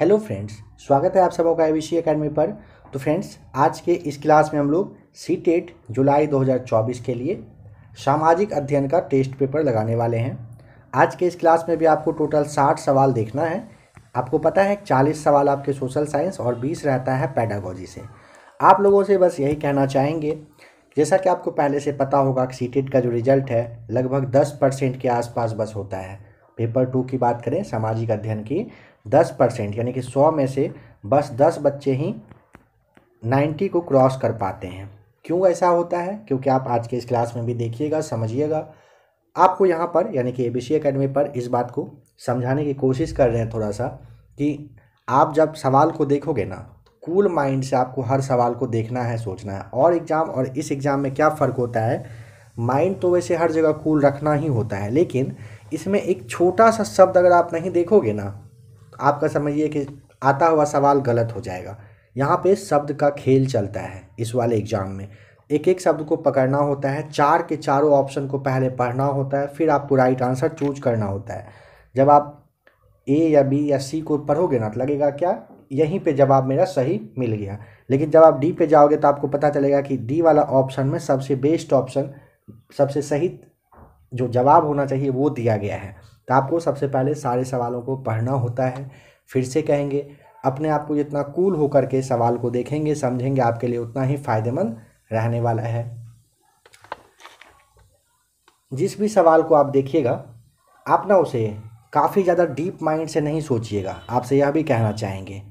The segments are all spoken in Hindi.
हेलो फ्रेंड्स स्वागत है आप सबों का एबीसी एकेडमी पर तो फ्रेंड्स आज के इस क्लास में हम लोग सी टेट e जुलाई 2024 के लिए सामाजिक अध्ययन का टेस्ट पेपर लगाने वाले हैं आज के इस क्लास में भी आपको टोटल 60 सवाल देखना है आपको पता है 40 सवाल आपके सोशल साइंस और 20 रहता है पैडागोजी से आप लोगों से बस यही कहना चाहेंगे जैसा कि आपको पहले से पता होगा कि सी टेट e का जो रिजल्ट है लगभग दस परसेंट के आसपास बस होता है पेपर टू की बात करें सामाजिक अध्ययन की दस परसेंट यानी कि सौ में से बस दस बच्चे ही नाइन्टी को क्रॉस कर पाते हैं क्यों ऐसा होता है क्योंकि आप आज के इस क्लास में भी देखिएगा समझिएगा आपको यहाँ पर यानी कि ए बी सी अकेडमी पर इस बात को समझाने की कोशिश कर रहे हैं थोड़ा सा कि आप जब सवाल को देखोगे ना तो कूल माइंड से आपको हर सवाल को देखना है सोचना है और एग्ज़ाम और इस एग्ज़ाम में क्या फ़र्क होता है माइंड तो वैसे हर जगह कूल रखना ही होता है लेकिन इसमें एक छोटा सा शब्द अगर आप नहीं देखोगे ना आपका समझिए कि आता हुआ सवाल गलत हो जाएगा यहाँ पे शब्द का खेल चलता है इस वाले एग्ज़ाम में एक एक शब्द को पकड़ना होता है चार के चारों ऑप्शन को पहले पढ़ना होता है फिर आपको राइट आंसर चूज करना होता है जब आप ए या बी या सी को पढ़ोगे ना तो लगेगा क्या यहीं पे जवाब मेरा सही मिल गया लेकिन जब आप डी पे जाओगे तो आपको पता चलेगा कि डी वाला ऑप्शन में सबसे बेस्ट ऑप्शन सबसे सही जो जवाब होना चाहिए वो दिया गया है तो आपको सबसे पहले सारे सवालों को पढ़ना होता है फिर से कहेंगे अपने आप को जितना कूल होकर के सवाल को देखेंगे समझेंगे आपके लिए उतना ही फ़ायदेमंद रहने वाला है जिस भी सवाल को आप देखिएगा आप ना उसे काफ़ी ज़्यादा डीप माइंड से नहीं सोचिएगा आपसे यह भी कहना चाहेंगे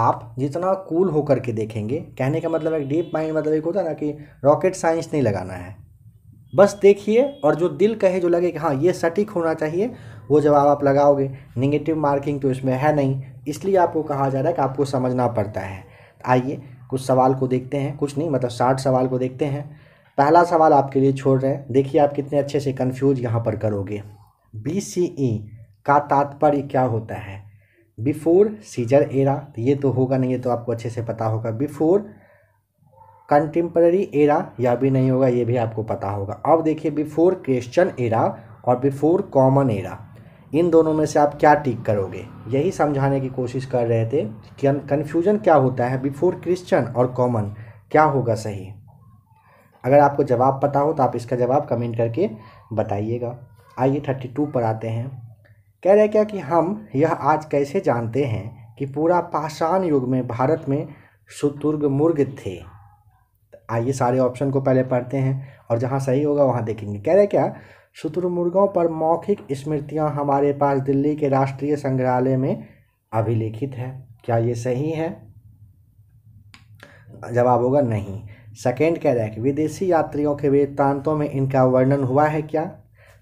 आप जितना कूल होकर के देखेंगे कहने का मतलब एक डीप माइंड मतलब एक होता है ना कि रॉकेट साइंस नहीं लगाना है बस देखिए और जो दिल कहे जो लगे कि हाँ ये सटीक होना चाहिए वो जवाब आप लगाओगे निगेटिव मार्किंग तो इसमें है नहीं इसलिए आपको कहा जा रहा है कि आपको समझना पड़ता है आइए कुछ सवाल को देखते हैं कुछ नहीं मतलब साठ सवाल को देखते हैं पहला सवाल आपके लिए छोड़ रहे हैं देखिए आप कितने अच्छे से कन्फ्यूज यहाँ पर करोगे बी सी ई का तात्पर्य क्या होता है बिफोर सीजर एरा ये तो होगा नहीं ये तो आपको अच्छे से पता होगा बिफोर कंटेम्प्रेरी एरा या भी नहीं होगा ये भी आपको पता होगा अब देखिए बिफोर क्रिश्चियन एरा और बिफोर कॉमन एरा इन दोनों में से आप क्या टिक करोगे यही समझाने की कोशिश कर रहे थे कि कन्फ्यूजन क्या होता है बिफोर क्रिश्चन और कॉमन क्या होगा सही अगर आपको जवाब पता हो तो आप इसका जवाब कमेंट करके बताइएगा आइए थर्टी टू पर आते हैं कह रहे क्या कि हम यह आज कैसे जानते हैं कि पूरा पाषाण युग में भारत में शुतुर्ग मुर्ग थे आइए सारे ऑप्शन को पहले पढ़ते हैं और जहाँ सही होगा वहाँ देखेंगे कह रहे क्या शुतुरमुर्गों पर मौखिक स्मृतियाँ हमारे पास दिल्ली के राष्ट्रीय संग्रहालय में अभिलेखित है क्या ये सही है जवाब होगा नहीं सेकेंड कह रहा है कि विदेशी यात्रियों के वृत्तांतों में इनका वर्णन हुआ है क्या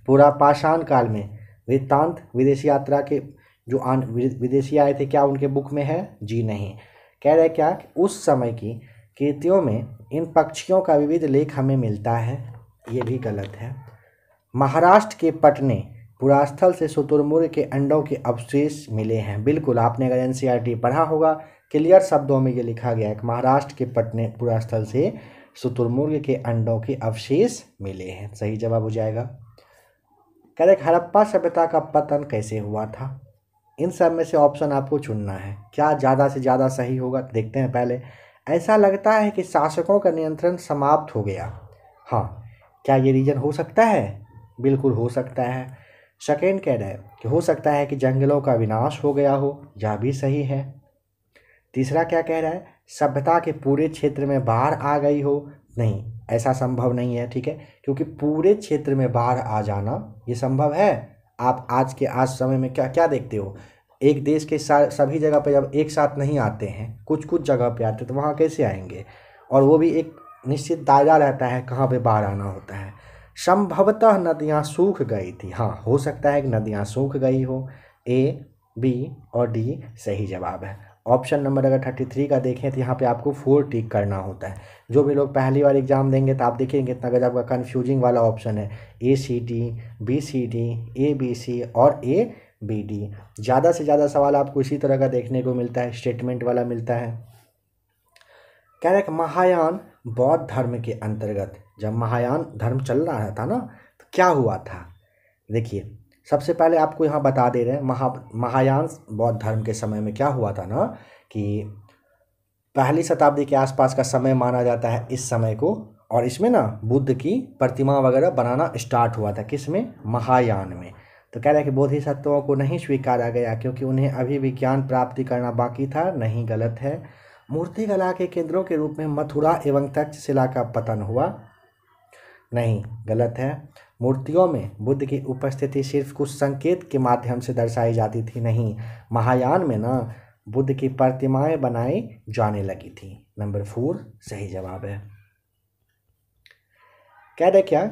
पूरा पाषाण काल में वृत्तांत विदेशी यात्रा के जो आन विदेशी आए थे क्या उनके बुक में है जी नहीं कह रहे क्या कि उस समय की कृतियों में इन पक्षियों का विविध लेख हमें मिलता है ये भी गलत है महाराष्ट्र के पटने पुरास्थल से शुतुरमुर्ग के अंडों के अवशेष मिले हैं बिल्कुल आपने अगर एन e पढ़ा होगा क्लियर शब्दों में ये लिखा गया है कि महाराष्ट्र के पटने पुरास्थल से शुतुरमुर्ग के अंडों के अवशेष मिले हैं सही जवाब हो जाएगा कह रहे हड़प्पा सभ्यता का पतन कैसे हुआ था इन सब में से ऑप्शन आपको चुनना है क्या ज़्यादा से ज़्यादा सही होगा देखते हैं पहले ऐसा लगता है कि शासकों का नियंत्रण समाप्त हो गया हाँ क्या ये रीज़न हो सकता है बिल्कुल हो सकता है सेकेंड कह रहे हैं कि हो सकता है कि जंगलों का विनाश हो गया हो यह भी सही है तीसरा क्या कह रहा है सभ्यता के पूरे क्षेत्र में बाढ़ आ गई हो नहीं ऐसा संभव नहीं है ठीक है क्योंकि पूरे क्षेत्र में बाढ़ आ जाना ये संभव है आप आज के आज समय में क्या क्या देखते हो एक देश के सभी जगह पर जब एक साथ नहीं आते हैं कुछ कुछ जगह पर आते तो वहाँ कैसे आएंगे और वो भी एक निश्चित दायरा रहता है कहाँ पे बाहर आना होता है संभवतः नदियाँ सूख गई थी हाँ हो सकता है कि नदियाँ सूख गई हो ए बी और डी सही जवाब है ऑप्शन नंबर अगर थर्टी थ्री का देखें तो यहाँ पे आपको फोर टिक करना होता है जो भी लोग पहली बार एग्जाम देंगे तो आप देखेंगे इतना गजब का कन्फ्यूजिंग वाला ऑप्शन है A C D B C D A B C और ए बी डी ज़्यादा से ज़्यादा सवाल आपको इसी तरह का देखने को मिलता है स्टेटमेंट वाला मिलता है कह रहे महायान बौद्ध धर्म के अंतर्गत जब महायान धर्म चल रहा था ना तो क्या हुआ था देखिए सबसे पहले आपको यहाँ बता दे रहे हैं महा महायान बौद्ध धर्म के समय में क्या हुआ था ना कि पहली शताब्दी के आसपास का समय माना जाता है इस समय को और इसमें ना बुद्ध की प्रतिमा वगैरह बनाना स्टार्ट हुआ था किस में महायान में तो कह रहे हैं कि बोधिसत्वों को नहीं स्वीकारा गया क्योंकि उन्हें अभी भी ज्ञान प्राप्ति करना बाकी था नहीं गलत है मूर्ति कला के केंद्रों के रूप में मथुरा एवं तक्षशिला का पतन हुआ नहीं गलत है मूर्तियों में बुद्ध की उपस्थिति सिर्फ कुछ संकेत के माध्यम से दर्शाई जाती थी नहीं महायान में ना बुद्ध की प्रतिमाएं बनाई जाने लगी थी नंबर फोर सही जवाब है कह रहे क्या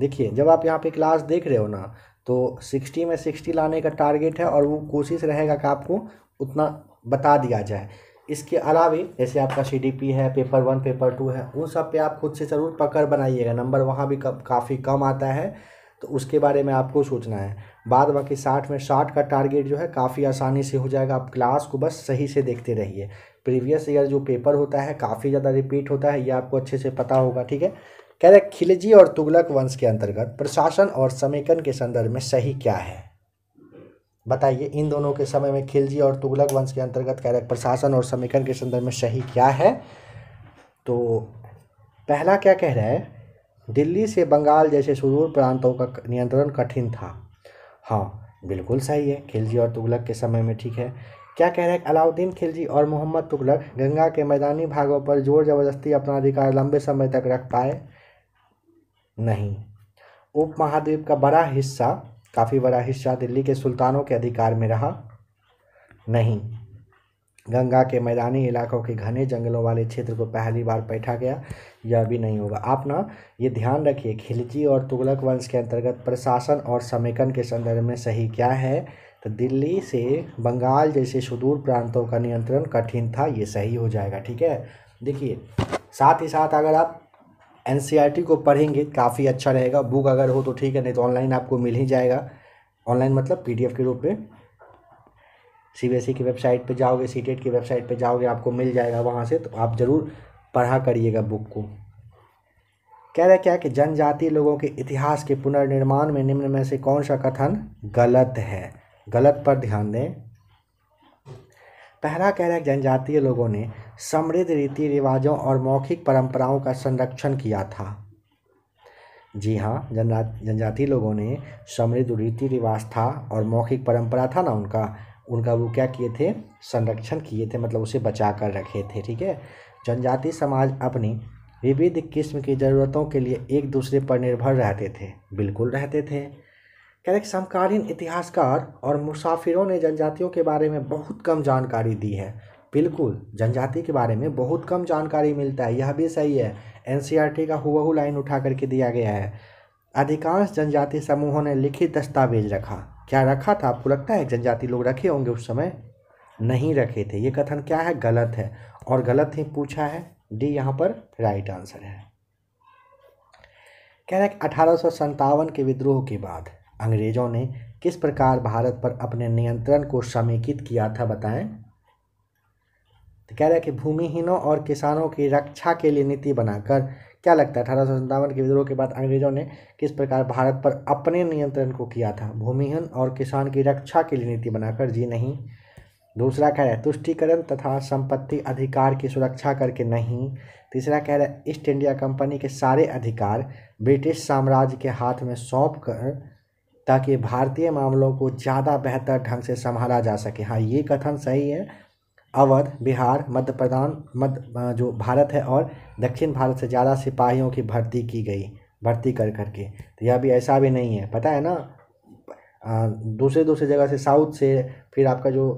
देखिए जब आप यहाँ पे क्लास देख रहे हो ना तो सिक्सटी में सिक्सटी लाने का टारगेट है और वो कोशिश रहेगा कि आपको उतना बता दिया जाए इसके अलावा जैसे आपका सी डी पी है पेपर वन पेपर टू है उन सब पे आप खुद से ज़रूर पकड़ बनाइएगा नंबर वहाँ भी काफ़ी कम आता है तो उसके बारे में आपको सोचना है बाद बाकी साठ में साठ का टारगेट जो है काफ़ी आसानी से हो जाएगा आप क्लास को बस सही से देखते रहिए प्रीवियस ईयर जो पेपर होता है काफ़ी ज़्यादा रिपीट होता है ये आपको अच्छे से पता होगा ठीक है कह रहे खिलजी और तुगलक वंश के अंतर्गत प्रशासन और समेकन के संदर्भ में सही क्या है बताइए इन दोनों के समय में खिलजी और तुगलक वंश के अंतर्गत कह रहे प्रशासन और समेकन के संदर्भ में सही क्या है तो पहला क्या कह रहा है दिल्ली से बंगाल जैसे सुदूर प्रांतों का नियंत्रण कठिन था हाँ बिल्कुल सही है खिलजी और तुगलक के समय में ठीक है क्या कह रहे हैं अलाउद्दीन खिलजी और मोहम्मद तुगलक गंगा के मैदानी भागों पर जोर जबरदस्ती अपना अधिकार लंबे समय तक रख पाए नहीं उपमहाद्वीप का बड़ा हिस्सा काफ़ी बड़ा हिस्सा दिल्ली के सुल्तानों के अधिकार में रहा नहीं गंगा के मैदानी इलाकों के घने जंगलों वाले क्षेत्र को पहली बार बैठा गया यह भी नहीं होगा आप ना ये ध्यान रखिए खिलजी और तुगलक वंश के अंतर्गत प्रशासन और समेकन के संदर्भ में सही क्या है तो दिल्ली से बंगाल जैसे सुदूर प्रांतों का नियंत्रण कठिन था ये सही हो जाएगा ठीक है देखिए साथ ही साथ अगर आप एन को पढ़ेंगे काफ़ी अच्छा रहेगा बुक अगर हो तो ठीक है नहीं तो ऑनलाइन आपको मिल ही जाएगा ऑनलाइन मतलब पी के रूप में ई की वेबसाइट पे जाओगे सी की वेबसाइट पे जाओगे आपको मिल जाएगा वहाँ से तो आप ज़रूर पढ़ा करिएगा बुक को कह रहे क्या कि जनजातीय लोगों के इतिहास के पुनर्निर्माण में निम्न में से कौन सा कथन गलत है गलत पर ध्यान दें पहला कह रहा है जनजातीय लोगों ने समृद्ध रीति रिवाजों और मौखिक परंपराओं का संरक्षण किया था जी हाँ जनजा जनजाति लोगों ने समृद्ध रीति रिवाज था और मौखिक परंपरा था ना उनका उनका वो क्या किए थे संरक्षण किए थे मतलब उसे बचा कर रखे थे ठीक है जनजाति समाज अपनी विविध किस्म की ज़रूरतों के लिए एक दूसरे पर निर्भर रहते थे बिल्कुल रहते थे कह रहे समकालीन इतिहासकार और मुसाफिरों ने जनजातियों के बारे में बहुत कम जानकारी दी है बिल्कुल जनजाति के बारे में बहुत कम जानकारी मिलता है यह भी सही है एन का हुबहू लाइन उठा करके दिया गया है अधिकांश जनजाति समूहों ने लिखित दस्तावेज रखा क्या रखा था आपको लगता है जनजाति लोग रखे होंगे उस समय नहीं रखे थे ये कथन क्या है गलत है और गलत ही पूछा है डी यहाँ पर राइट आंसर है कह रहे अठारह के विद्रोह के बाद अंग्रेज़ों ने किस प्रकार भारत पर अपने नियंत्रण को समेकित किया था बताएं तो कह रहा है कि भूमिहीनों और किसानों की रक्षा के लिए नीति बनाकर क्या लगता है अठारह के विद्रोह के बाद अंग्रेजों ने किस प्रकार भारत पर अपने नियंत्रण को किया था भूमिहीन और किसान की रक्षा के लिए नीति बनाकर जी नहीं दूसरा कह रहा है तुष्टिकरण तथा संपत्ति अधिकार की सुरक्षा करके नहीं तीसरा कह रहा है ईस्ट इंडिया कंपनी के सारे अधिकार ब्रिटिश साम्राज्य के हाथ में सौंप कर ताकि भारतीय मामलों को ज़्यादा बेहतर ढंग से संभाला जा सके हाँ ये कथन सही है अवध बिहार मध्य प्रधान मध्य जो भारत है और दक्षिण भारत से ज़्यादा सिपाहियों की भर्ती की गई भर्ती कर कर के तो यह भी ऐसा भी नहीं है पता है ना दूसरे दूसरे जगह से साउथ से फिर आपका जो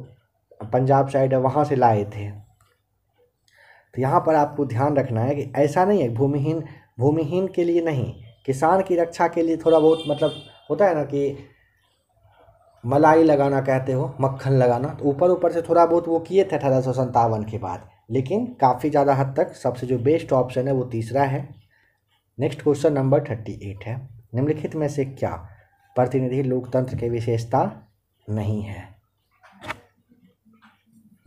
पंजाब साइड है वहाँ से लाए थे तो यहाँ पर आपको ध्यान रखना है कि ऐसा नहीं है भूमिहीन भूमिहीन के लिए नहीं किसान की रक्षा के लिए थोड़ा बहुत मतलब होता है ना कि मलाई लगाना कहते हो मक्खन लगाना तो ऊपर ऊपर से थोड़ा बहुत वो किए थे अठारह सौ के बाद लेकिन काफ़ी ज़्यादा हद तक सबसे जो बेस्ट ऑप्शन है वो तीसरा है next question number thirty eight है निम्नलिखित में से क्या प्रतिनिधि लोकतंत्र की विशेषता नहीं है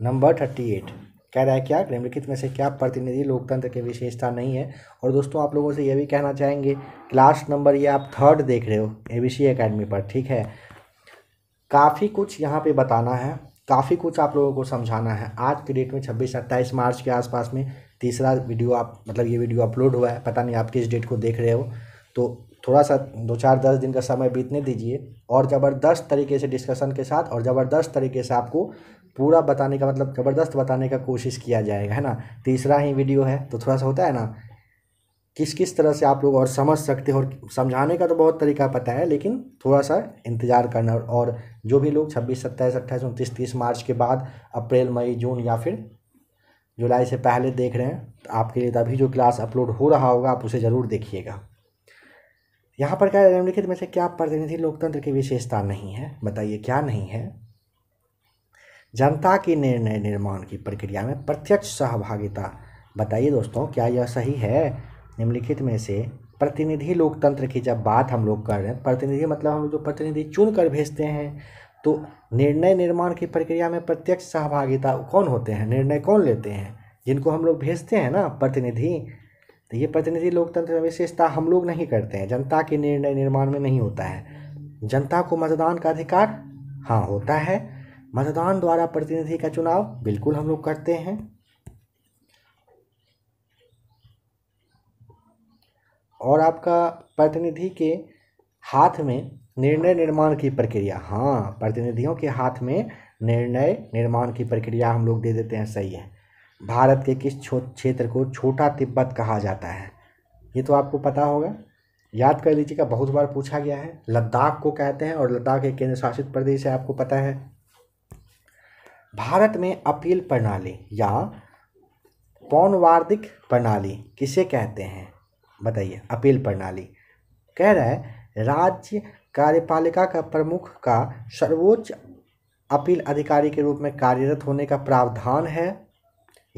नंबर थर्टी एट कह रहा है क्या निम्नलिखित में से क्या प्रतिनिधि लोकतंत्र की विशेषता नहीं है और दोस्तों आप लोगों से यह भी कहना चाहेंगे क्लास नंबर ये आप थर्ड देख रहे हो ए बी सी अकेडमी पर ठीक है काफ़ी कुछ यहाँ पे बताना है काफ़ी कुछ आप लोगों को समझाना है आज के डेट में छब्बीस सत्ताईस मार्च के आसपास में तीसरा वीडियो आप मतलब ये वीडियो अपलोड हुआ है पता नहीं आप किस डेट को देख रहे हो तो थोड़ा सा दो चार दस दिन का समय बीतने दीजिए और ज़बरदस्त तरीके से डिस्कशन के साथ और ज़बरदस्त तरीके से आपको पूरा बताने का मतलब ज़बरदस्त बताने का कोशिश किया जाएगा है ना तीसरा ही वीडियो है तो थोड़ा सा होता है ना किस किस तरह से आप लोग और समझ सकते हो और समझाने का तो बहुत तरीका पता है लेकिन थोड़ा सा इंतज़ार करना और जो भी लोग छब्बीस सत्ताईस अट्ठाईस उनतीस तीस मार्च के बाद अप्रैल मई जून या फिर जुलाई से पहले देख रहे हैं तो आपके लिए तभी जो क्लास अपलोड हो रहा होगा आप उसे ज़रूर देखिएगा यहाँ पर क्या निम्नलिखित में से क्या प्रतिनिधि लोकतंत्र की विशेषता नहीं है बताइए क्या नहीं है जनता की निर्णय निर्माण की प्रक्रिया में प्रत्यक्ष सहभागिता बताइए दोस्तों क्या यह सही है निम्नलिखित में से प्रतिनिधि लोकतंत्र की जब बात हम लोग कर रहे हैं प्रतिनिधि मतलब हम जो प्रतिनिधि चुन कर भेजते हैं तो निर्णय निर्माण की प्रक्रिया में प्रत्यक्ष सहभागिता कौन होते हैं निर्णय कौन लेते हैं जिनको हम लोग भेजते हैं ना प्रतिनिधि तो ये प्रतिनिधि लोकतंत्र में विशेषता हम लोग नहीं करते हैं जनता के निर्णय निर्माण में नहीं होता है जनता को मतदान का अधिकार हाँ होता है मतदान द्वारा प्रतिनिधि का चुनाव बिल्कुल हम लोग करते हैं और आपका प्रतिनिधि के हाथ में निर्णय निर्माण की प्रक्रिया हाँ प्रतिनिधियों के हाथ में निर्णय निर्माण की प्रक्रिया हम लोग दे देते हैं सही है भारत के किस क्षेत्र को छोटा तिब्बत कहा जाता है ये तो आपको पता होगा याद कर लीजिएगा बहुत बार पूछा गया है लद्दाख को कहते हैं और लद्दाख एक केंद्र शासित प्रदेश है आपको पता है भारत में अपील प्रणाली या पौनवार्दिक प्रणाली किसे कहते हैं बताइए अपील प्रणाली कह रहा है राज्य कार्यपालिका का प्रमुख का सर्वोच्च अपील अधिकारी के रूप में कार्यरत होने का प्रावधान है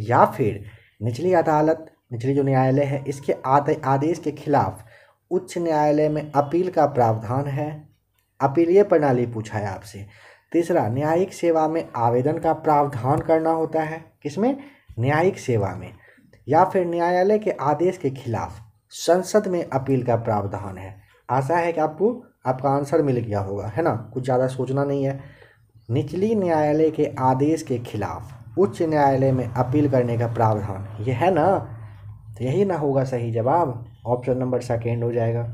या फिर निचली अदालत निचली जो न्यायालय है इसके आदेश के खिलाफ उच्च न्यायालय में अपील का प्रावधान है अपीलीय प्रणाली पूछा है आपसे तीसरा न्यायिक सेवा में आवेदन का प्रावधान करना होता है किसमें न्यायिक सेवा में या फिर न्यायालय के आदेश के खिलाफ संसद में अपील का प्रावधान है आशा है कि आपको आपका आंसर मिल गया होगा है ना कुछ ज़्यादा सोचना नहीं है निचली न्यायालय के आदेश के खिलाफ उच्च न्यायालय में अपील करने का प्रावधान यह है ना तो यही ना होगा सही जवाब ऑप्शन नंबर सेकेंड हो जाएगा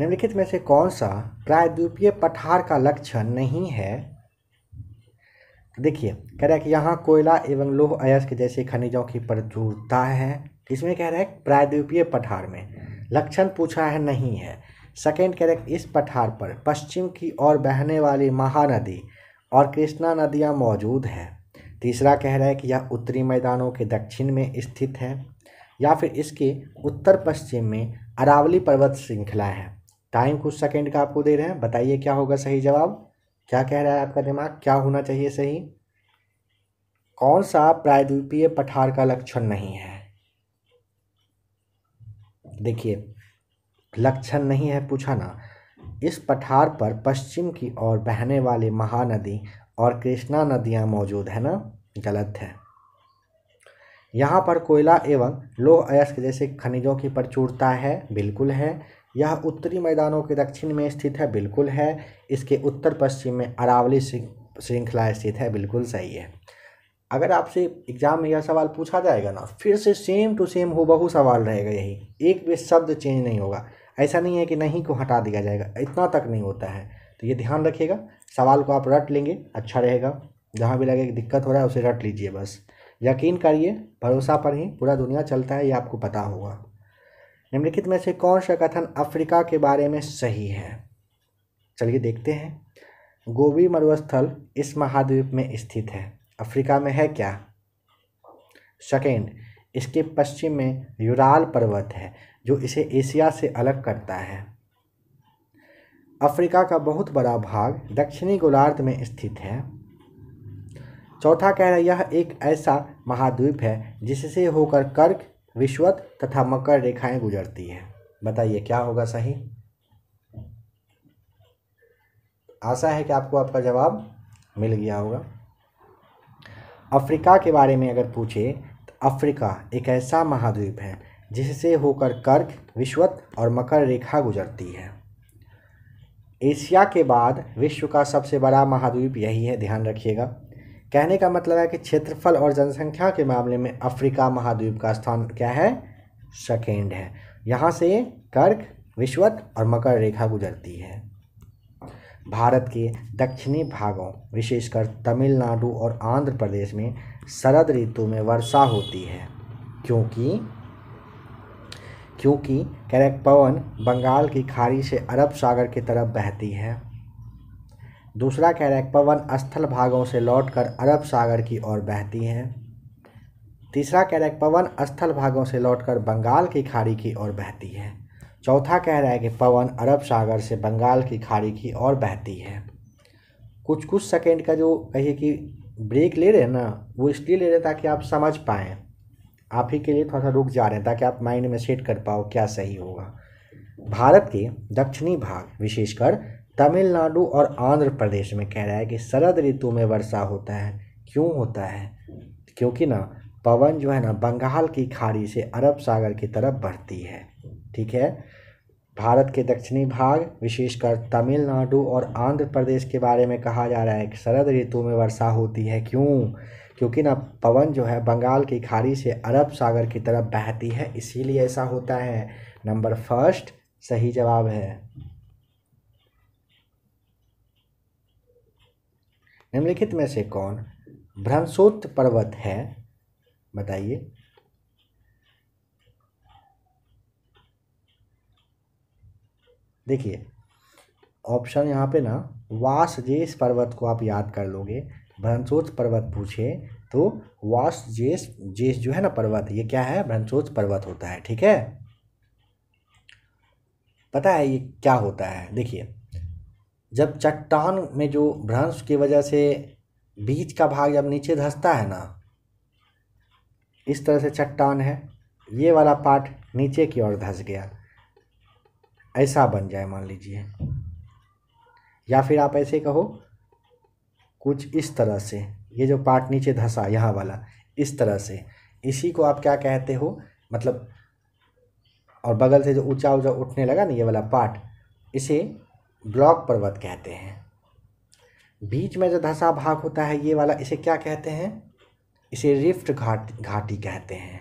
निम्नलिखित में से कौन सा प्रायद्वीपीय पठार का लक्षण नहीं है देखिए कह रहा है कि यहाँ कोयला एवं लोह अयस्क जैसे खनिजों की प्रचुरता है किसमें कह रहा है प्रायद्वीपीय पठार में लक्षण पूछा है नहीं है सेकेंड कह रहे हैं इस पठार पर पश्चिम की ओर बहने वाली महानदी और कृष्णा नदियाँ मौजूद हैं तीसरा कह रहा है कि यह उत्तरी मैदानों के दक्षिण में स्थित है या फिर इसके उत्तर पश्चिम में अरावली पर्वत श्रृंखला है टाइम कुछ सेकंड का आपको दे रहे हैं बताइए क्या होगा सही जवाब क्या कह रहा है आपका दिमाग क्या होना चाहिए सही कौन सा प्रायद्वीपीय पठार का लक्षण नहीं है देखिए लक्षण नहीं है पूछा ना इस पठार पर पश्चिम की ओर बहने वाली महानदी और कृष्णा नदियां मौजूद है ना गलत है यहाँ पर कोयला एवं लोह अयस्क जैसे खनिजों की प्रचुरता है बिल्कुल है यह उत्तरी मैदानों के दक्षिण में स्थित है बिल्कुल है इसके उत्तर पश्चिम में अरावली श्रृंखला स्थित है बिल्कुल सही है अगर आपसे एग्ज़ाम में यह सवाल पूछा जाएगा ना फिर से सेम टू सेम हो बहु सवाल रहेगा यही एक भी शब्द चेंज नहीं होगा ऐसा नहीं है कि नहीं को हटा दिया जाएगा इतना तक नहीं होता है तो ये ध्यान रखिएगा सवाल को आप रट लेंगे अच्छा रहेगा जहाँ भी लगे दिक्कत हो रहा है उसे रट लीजिए बस यकीन करिए भरोसा पर ही पूरा दुनिया चलता है ये आपको पता होगा निम्नलिखित में से कौन सा कथन अफ्रीका के बारे में सही है चलिए देखते हैं गोभी मरुस्थल इस महाद्वीप में स्थित है अफ्रीका में है क्या सेकेंड इसके पश्चिम में यूराल पर्वत है जो इसे एशिया से अलग करता है अफ्रीका का बहुत बड़ा भाग दक्षिणी गोलार्ध में स्थित है चौथा कह रहा है यह एक ऐसा महाद्वीप है जिससे होकर कर्क विश्वत तथा मकर रेखाएं गुजरती हैं बताइए क्या होगा सही आशा है कि आपको आपका जवाब मिल गया होगा अफ्रीका के बारे में अगर पूछे तो अफ्रीका एक ऐसा महाद्वीप है जिससे होकर कर्क विश्वत और मकर रेखा गुजरती है एशिया के बाद विश्व का सबसे बड़ा महाद्वीप यही है ध्यान रखिएगा कहने का मतलब है कि क्षेत्रफल और जनसंख्या के मामले में अफ्रीका महाद्वीप का स्थान क्या है सेकेंड है यहाँ से कर्क विश्वत और मकर रेखा गुजरती है भारत के दक्षिणी भागों विशेषकर तमिलनाडु और आंध्र प्रदेश में शरद ऋतु में वर्षा होती है क्योंकि क्योंकि कैरेक पवन बंगाल की खाड़ी से अरब सागर की तरफ बहती है दूसरा कैरेक पवन स्थल भागों से लौटकर अरब सागर की ओर बहती है तीसरा कैरेक पवन स्थल भागों से लौटकर बंगाल की खाड़ी की ओर बहती है चौथा कह रहा है कि पवन अरब सागर से बंगाल की खाड़ी की ओर बहती है कुछ कुछ सेकेंड का जो कहिए कि ब्रेक ले रहे हैं ना वो इसलिए ले रहे हैं ताकि आप समझ पाएँ आप ही के लिए थोड़ा सा रुक जा रहे हैं ताकि आप माइंड में सेट कर पाओ क्या सही होगा भारत के दक्षिणी भाग विशेषकर तमिलनाडु और आंध्र प्रदेश में कह रहा है कि शरद ऋतु में वर्षा होता है क्यों होता है क्योंकि ना पवन जो है ना बंगाल की खाड़ी से अरब सागर की तरफ बढ़ती है ठीक है भारत के दक्षिणी भाग विशेषकर तमिलनाडु और आंध्र प्रदेश के बारे में कहा जा रहा है कि शरद ऋतु में वर्षा होती है क्यों क्योंकि ना पवन जो है बंगाल की खाड़ी से अरब सागर की तरफ बहती है इसीलिए ऐसा होता है नंबर फर्स्ट सही जवाब है निम्नलिखित में से कौन भ्रंसोत्त पर्वत है बताइए देखिए ऑप्शन यहाँ पे ना वासजेश पर्वत को आप याद कर लोगे भ्रंसोच पर्वत पूछे तो वास जेस जेस जो है ना पर्वत ये क्या है भ्रंसोच पर्वत होता है ठीक है पता है ये क्या होता है देखिए जब चट्टान में जो भ्रंश की वजह से बीच का भाग जब नीचे धसता है ना इस तरह से चट्टान है ये वाला पार्ट नीचे की ओर धंस गया ऐसा बन जाए मान लीजिए या फिर आप ऐसे कहो कुछ इस तरह से ये जो पार्ट नीचे धसा यहाँ वाला इस तरह से इसी को आप क्या कहते हो मतलब और बगल से जो ऊंचा ऊंचा उठने लगा ना ये वाला पार्ट इसे ब्लॉक पर्वत कहते हैं बीच में जो धसा भाग होता है ये वाला इसे क्या कहते हैं इसे रिफ्ट घाट घाटी कहते हैं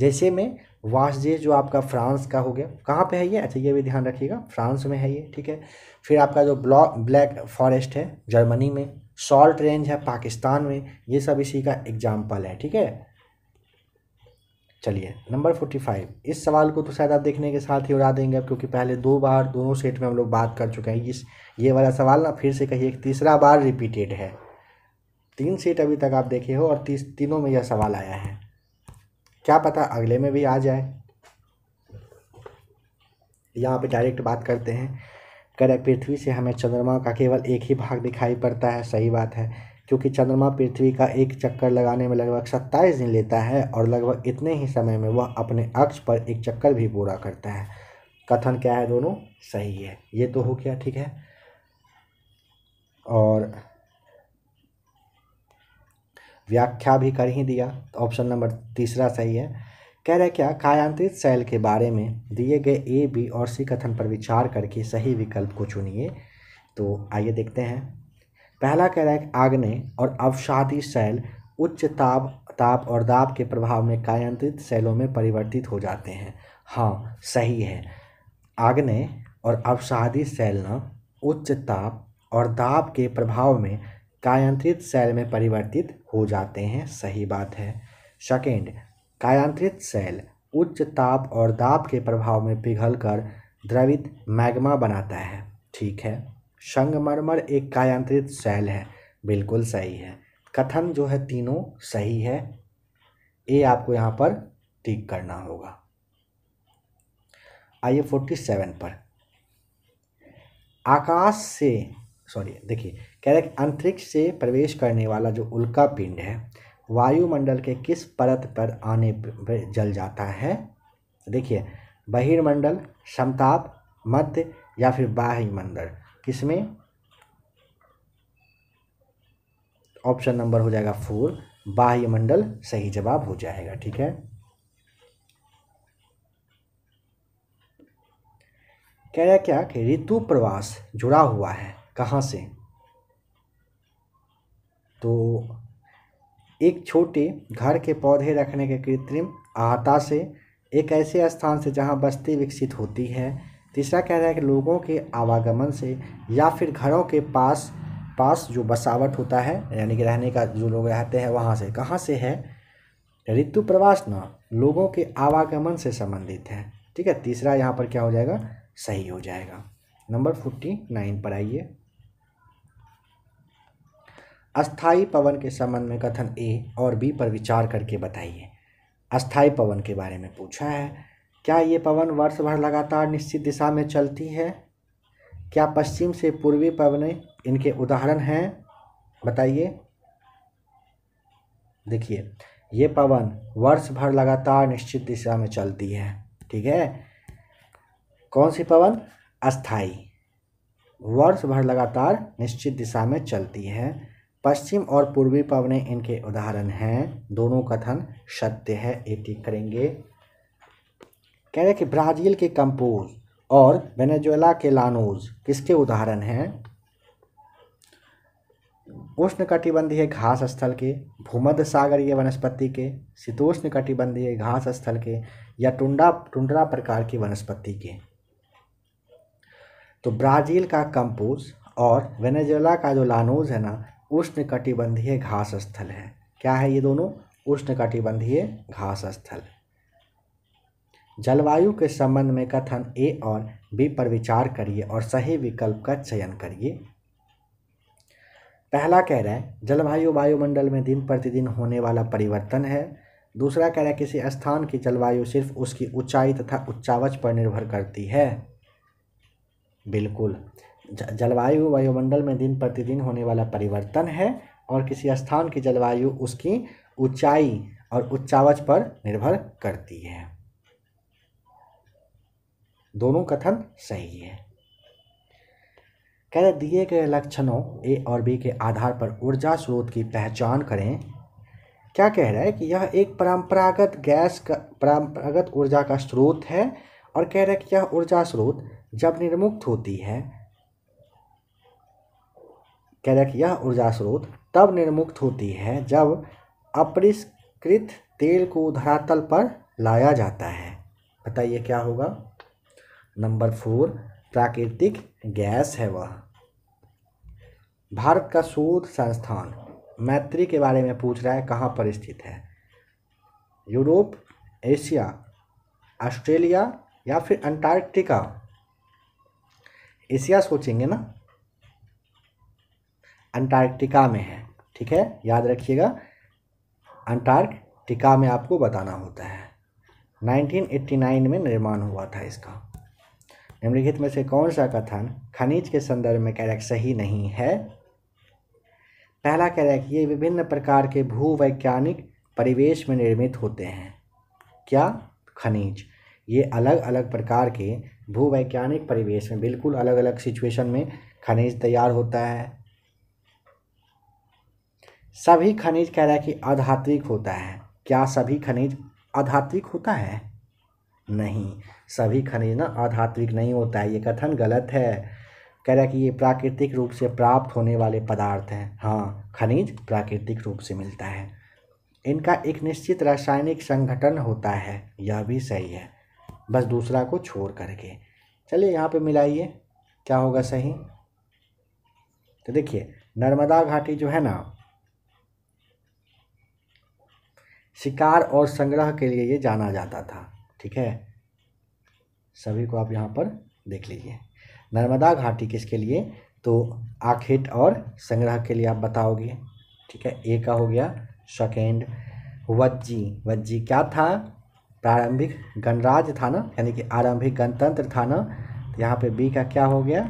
जैसे में वाशजे जो आपका फ्रांस का हो गया कहाँ पे है ये अच्छा ये भी ध्यान रखिएगा फ्रांस में है ये ठीक है फिर आपका जो ब्लॉक ब्लैक फॉरेस्ट है जर्मनी में सॉल्ट रेंज है पाकिस्तान में ये सब इसी का एग्जाम्पल है ठीक है चलिए नंबर फोर्टी फाइव इस सवाल को तो शायद आप देखने के साथ ही उड़ा देंगे अब क्योंकि पहले दो बार दोनों सेट में हम लोग बात कर चुके हैं इस ये वाला सवाल ना फिर से कहिए तीसरा बार रिपीटेड है तीन सेट अभी तक आप देखे हो और तीस तीनों में यह सवाल आया है क्या पता अगले में भी आ जाए यहाँ पे डायरेक्ट बात करते हैं कर पृथ्वी से हमें चंद्रमा का केवल एक ही भाग दिखाई पड़ता है सही बात है क्योंकि चंद्रमा पृथ्वी का एक चक्कर लगाने में लगभग सत्ताईस दिन लेता है और लगभग इतने ही समय में वह अपने अक्ष पर एक चक्कर भी पूरा करता है कथन क्या है दोनों सही है ये तो हो गया ठीक है और व्याख्या भी कर ही दिया तो ऑप्शन नंबर तीसरा सही है कह रहे क्या कायांतरित सेल के बारे में दिए गए ए बी और सी कथन पर विचार करके सही विकल्प को चुनिए तो आइए देखते हैं पहला कह रहा है आग्ने और अवसादी सेल उच्च ताप ताप और दाब के प्रभाव में कायांतरित सेलों में परिवर्तित हो जाते हैं हाँ सही है आग्ने और अवसादी सेल न उच्च ताप और दाब के प्रभाव में कायांत्रित सेल में परिवर्तित हो जाते हैं सही बात है सेकेंड कायांत्रित सेल उच्च ताप और दाब के प्रभाव में पिघलकर द्रवित मैग्मा बनाता है ठीक है संगमरमर एक कायांत्रित सेल है बिल्कुल सही है कथन जो है तीनों सही है ये आपको यहाँ पर टिक करना होगा आइए फोर्टी सेवन पर आकाश से सॉरी देखिए कह रहे हैं अंतरिक्ष से प्रवेश करने वाला जो उल्का पिंड है वायुमंडल के किस परत पर आने पर जल जाता है देखिए बहिर्मंडल समताप मध्य या फिर मंडल किसमें ऑप्शन नंबर हो जाएगा फोर बाह्यमंडल सही जवाब हो जाएगा ठीक है कह रहा क्या कि ऋतु प्रवास जुड़ा हुआ है कहाँ से तो एक छोटे घर के पौधे रखने के कृत्रिम आहता से एक ऐसे स्थान से जहाँ बस्ती विकसित होती है तीसरा कह रहा है कि लोगों के आवागमन से या फिर घरों के पास पास जो बसावट होता है यानी कि रहने का जो लोग रहते हैं वहाँ से कहाँ से है ऋतु प्रवास ना लोगों के आवागमन से संबंधित है ठीक है तीसरा यहाँ पर क्या हो जाएगा सही हो जाएगा नंबर फोर्टी नाइन पर आइए अस्थाई पवन के संबंध में कथन ए और बी पर विचार करके बताइए अस्थाई पवन के बारे में पूछा है क्या ये पवन वर्ष भर लगातार निश्चित दिशा में चलती है क्या पश्चिम से पूर्वी पवन इनके उदाहरण हैं बताइए देखिए ये पवन वर्ष भर लगातार निश्चित दिशा में चलती है ठीक है कौन सी पवन अस्थाई वर्ष भर लगातार निश्चित दिशा में चलती है पश्चिम और पूर्वी पवने इनके उदाहरण हैं दोनों कथन सत्य है ये ठीक करेंगे कह रहे कि ब्राज़ील के कंपोज और वेनेजुएला के लानोज किसके उदाहरण हैं उष्ण कटिबंधीय घास स्थल के भूमध्य सागरीय वनस्पति के शीतोष्ण कटिबंधीय घास स्थल के या टुंडा टुंडरा प्रकार की वनस्पति के तो ब्राज़ील का कंपोज और वेनेजुएला का जो लानोज है ना उष्णकटिबंधीय घास स्थल है क्या है ये दोनों उष्णकटिबंधीय घास स्थल जलवायु के संबंध में कथन ए और बी पर विचार करिए और सही विकल्प का चयन करिए पहला कह रहा है जलवायु वायुमंडल में दिन प्रतिदिन होने वाला परिवर्तन है दूसरा कह रहा है किसी स्थान की जलवायु सिर्फ उसकी ऊंचाई तथा उच्चावच पर निर्भर करती है बिल्कुल जलवायु वायुमंडल में दिन प्रतिदिन होने वाला परिवर्तन है और किसी स्थान की जलवायु उसकी ऊंचाई और उच्चावच पर निर्भर करती है दोनों कथन सही है कह दिए गए लक्षणों ए और बी के आधार पर ऊर्जा स्रोत की पहचान करें क्या कह रहा है कि यह एक परंपरागत गैस का परंपरागत ऊर्जा का स्रोत है और कह रहा है कि यह ऊर्जा स्रोत जब निर्मुक्त होती है रहे यह ऊर्जा स्रोत तब निर्मुक्त होती है जब अपरिष्कृत तेल को धरातल पर लाया जाता है बताइए क्या होगा नंबर फोर प्राकृतिक गैस है वह भारत का शोध संस्थान मैत्री के बारे में पूछ रहा है कहाँ पर स्थित है यूरोप एशिया ऑस्ट्रेलिया या फिर अंटार्कटिका एशिया सोचेंगे ना अंटार्कटिका में है ठीक है याद रखिएगा अंटार्कटिका में आपको बताना होता है 1989 में निर्माण हुआ था इसका निम्नलिखित में से कौन सा कथन खनिज के संदर्भ में कैरेक सही नहीं है पहला कैरेक ये विभिन्न प्रकार के भूवैज्ञानिक परिवेश में निर्मित होते हैं क्या खनिज ये अलग अलग प्रकार के भूवैज्ञानिक परिवेश में बिल्कुल अलग अलग सिचुएशन में खनिज तैयार होता है सभी खनिज कह रहा है कि अधात्विक होता है क्या सभी खनिज अधात्विक होता है नहीं सभी खनिज ना अधात्विक नहीं होता है ये कथन गलत है कह रहा है कि ये प्राकृतिक रूप से प्राप्त होने वाले पदार्थ हैं हाँ खनिज प्राकृतिक रूप से मिलता है इनका एक निश्चित रासायनिक संगठन होता है यह भी सही है बस दूसरा को छोड़ करके चलिए यहाँ पे मिलाइए क्या होगा सही तो देखिए नर्मदा घाटी जो है ना शिकार और संग्रह के लिए ये जाना जाता था ठीक है सभी को आप यहाँ पर देख लीजिए नर्मदा घाटी किसके लिए तो आखेट और संग्रह के लिए आप बताओगे ठीक है ए का हो गया सेकेंड वज्जी वज्जी क्या था प्रारंभिक गणराज्य था ना यानी कि आरंभिक गणतंत्र था ना तो यहाँ पे बी का क्या हो गया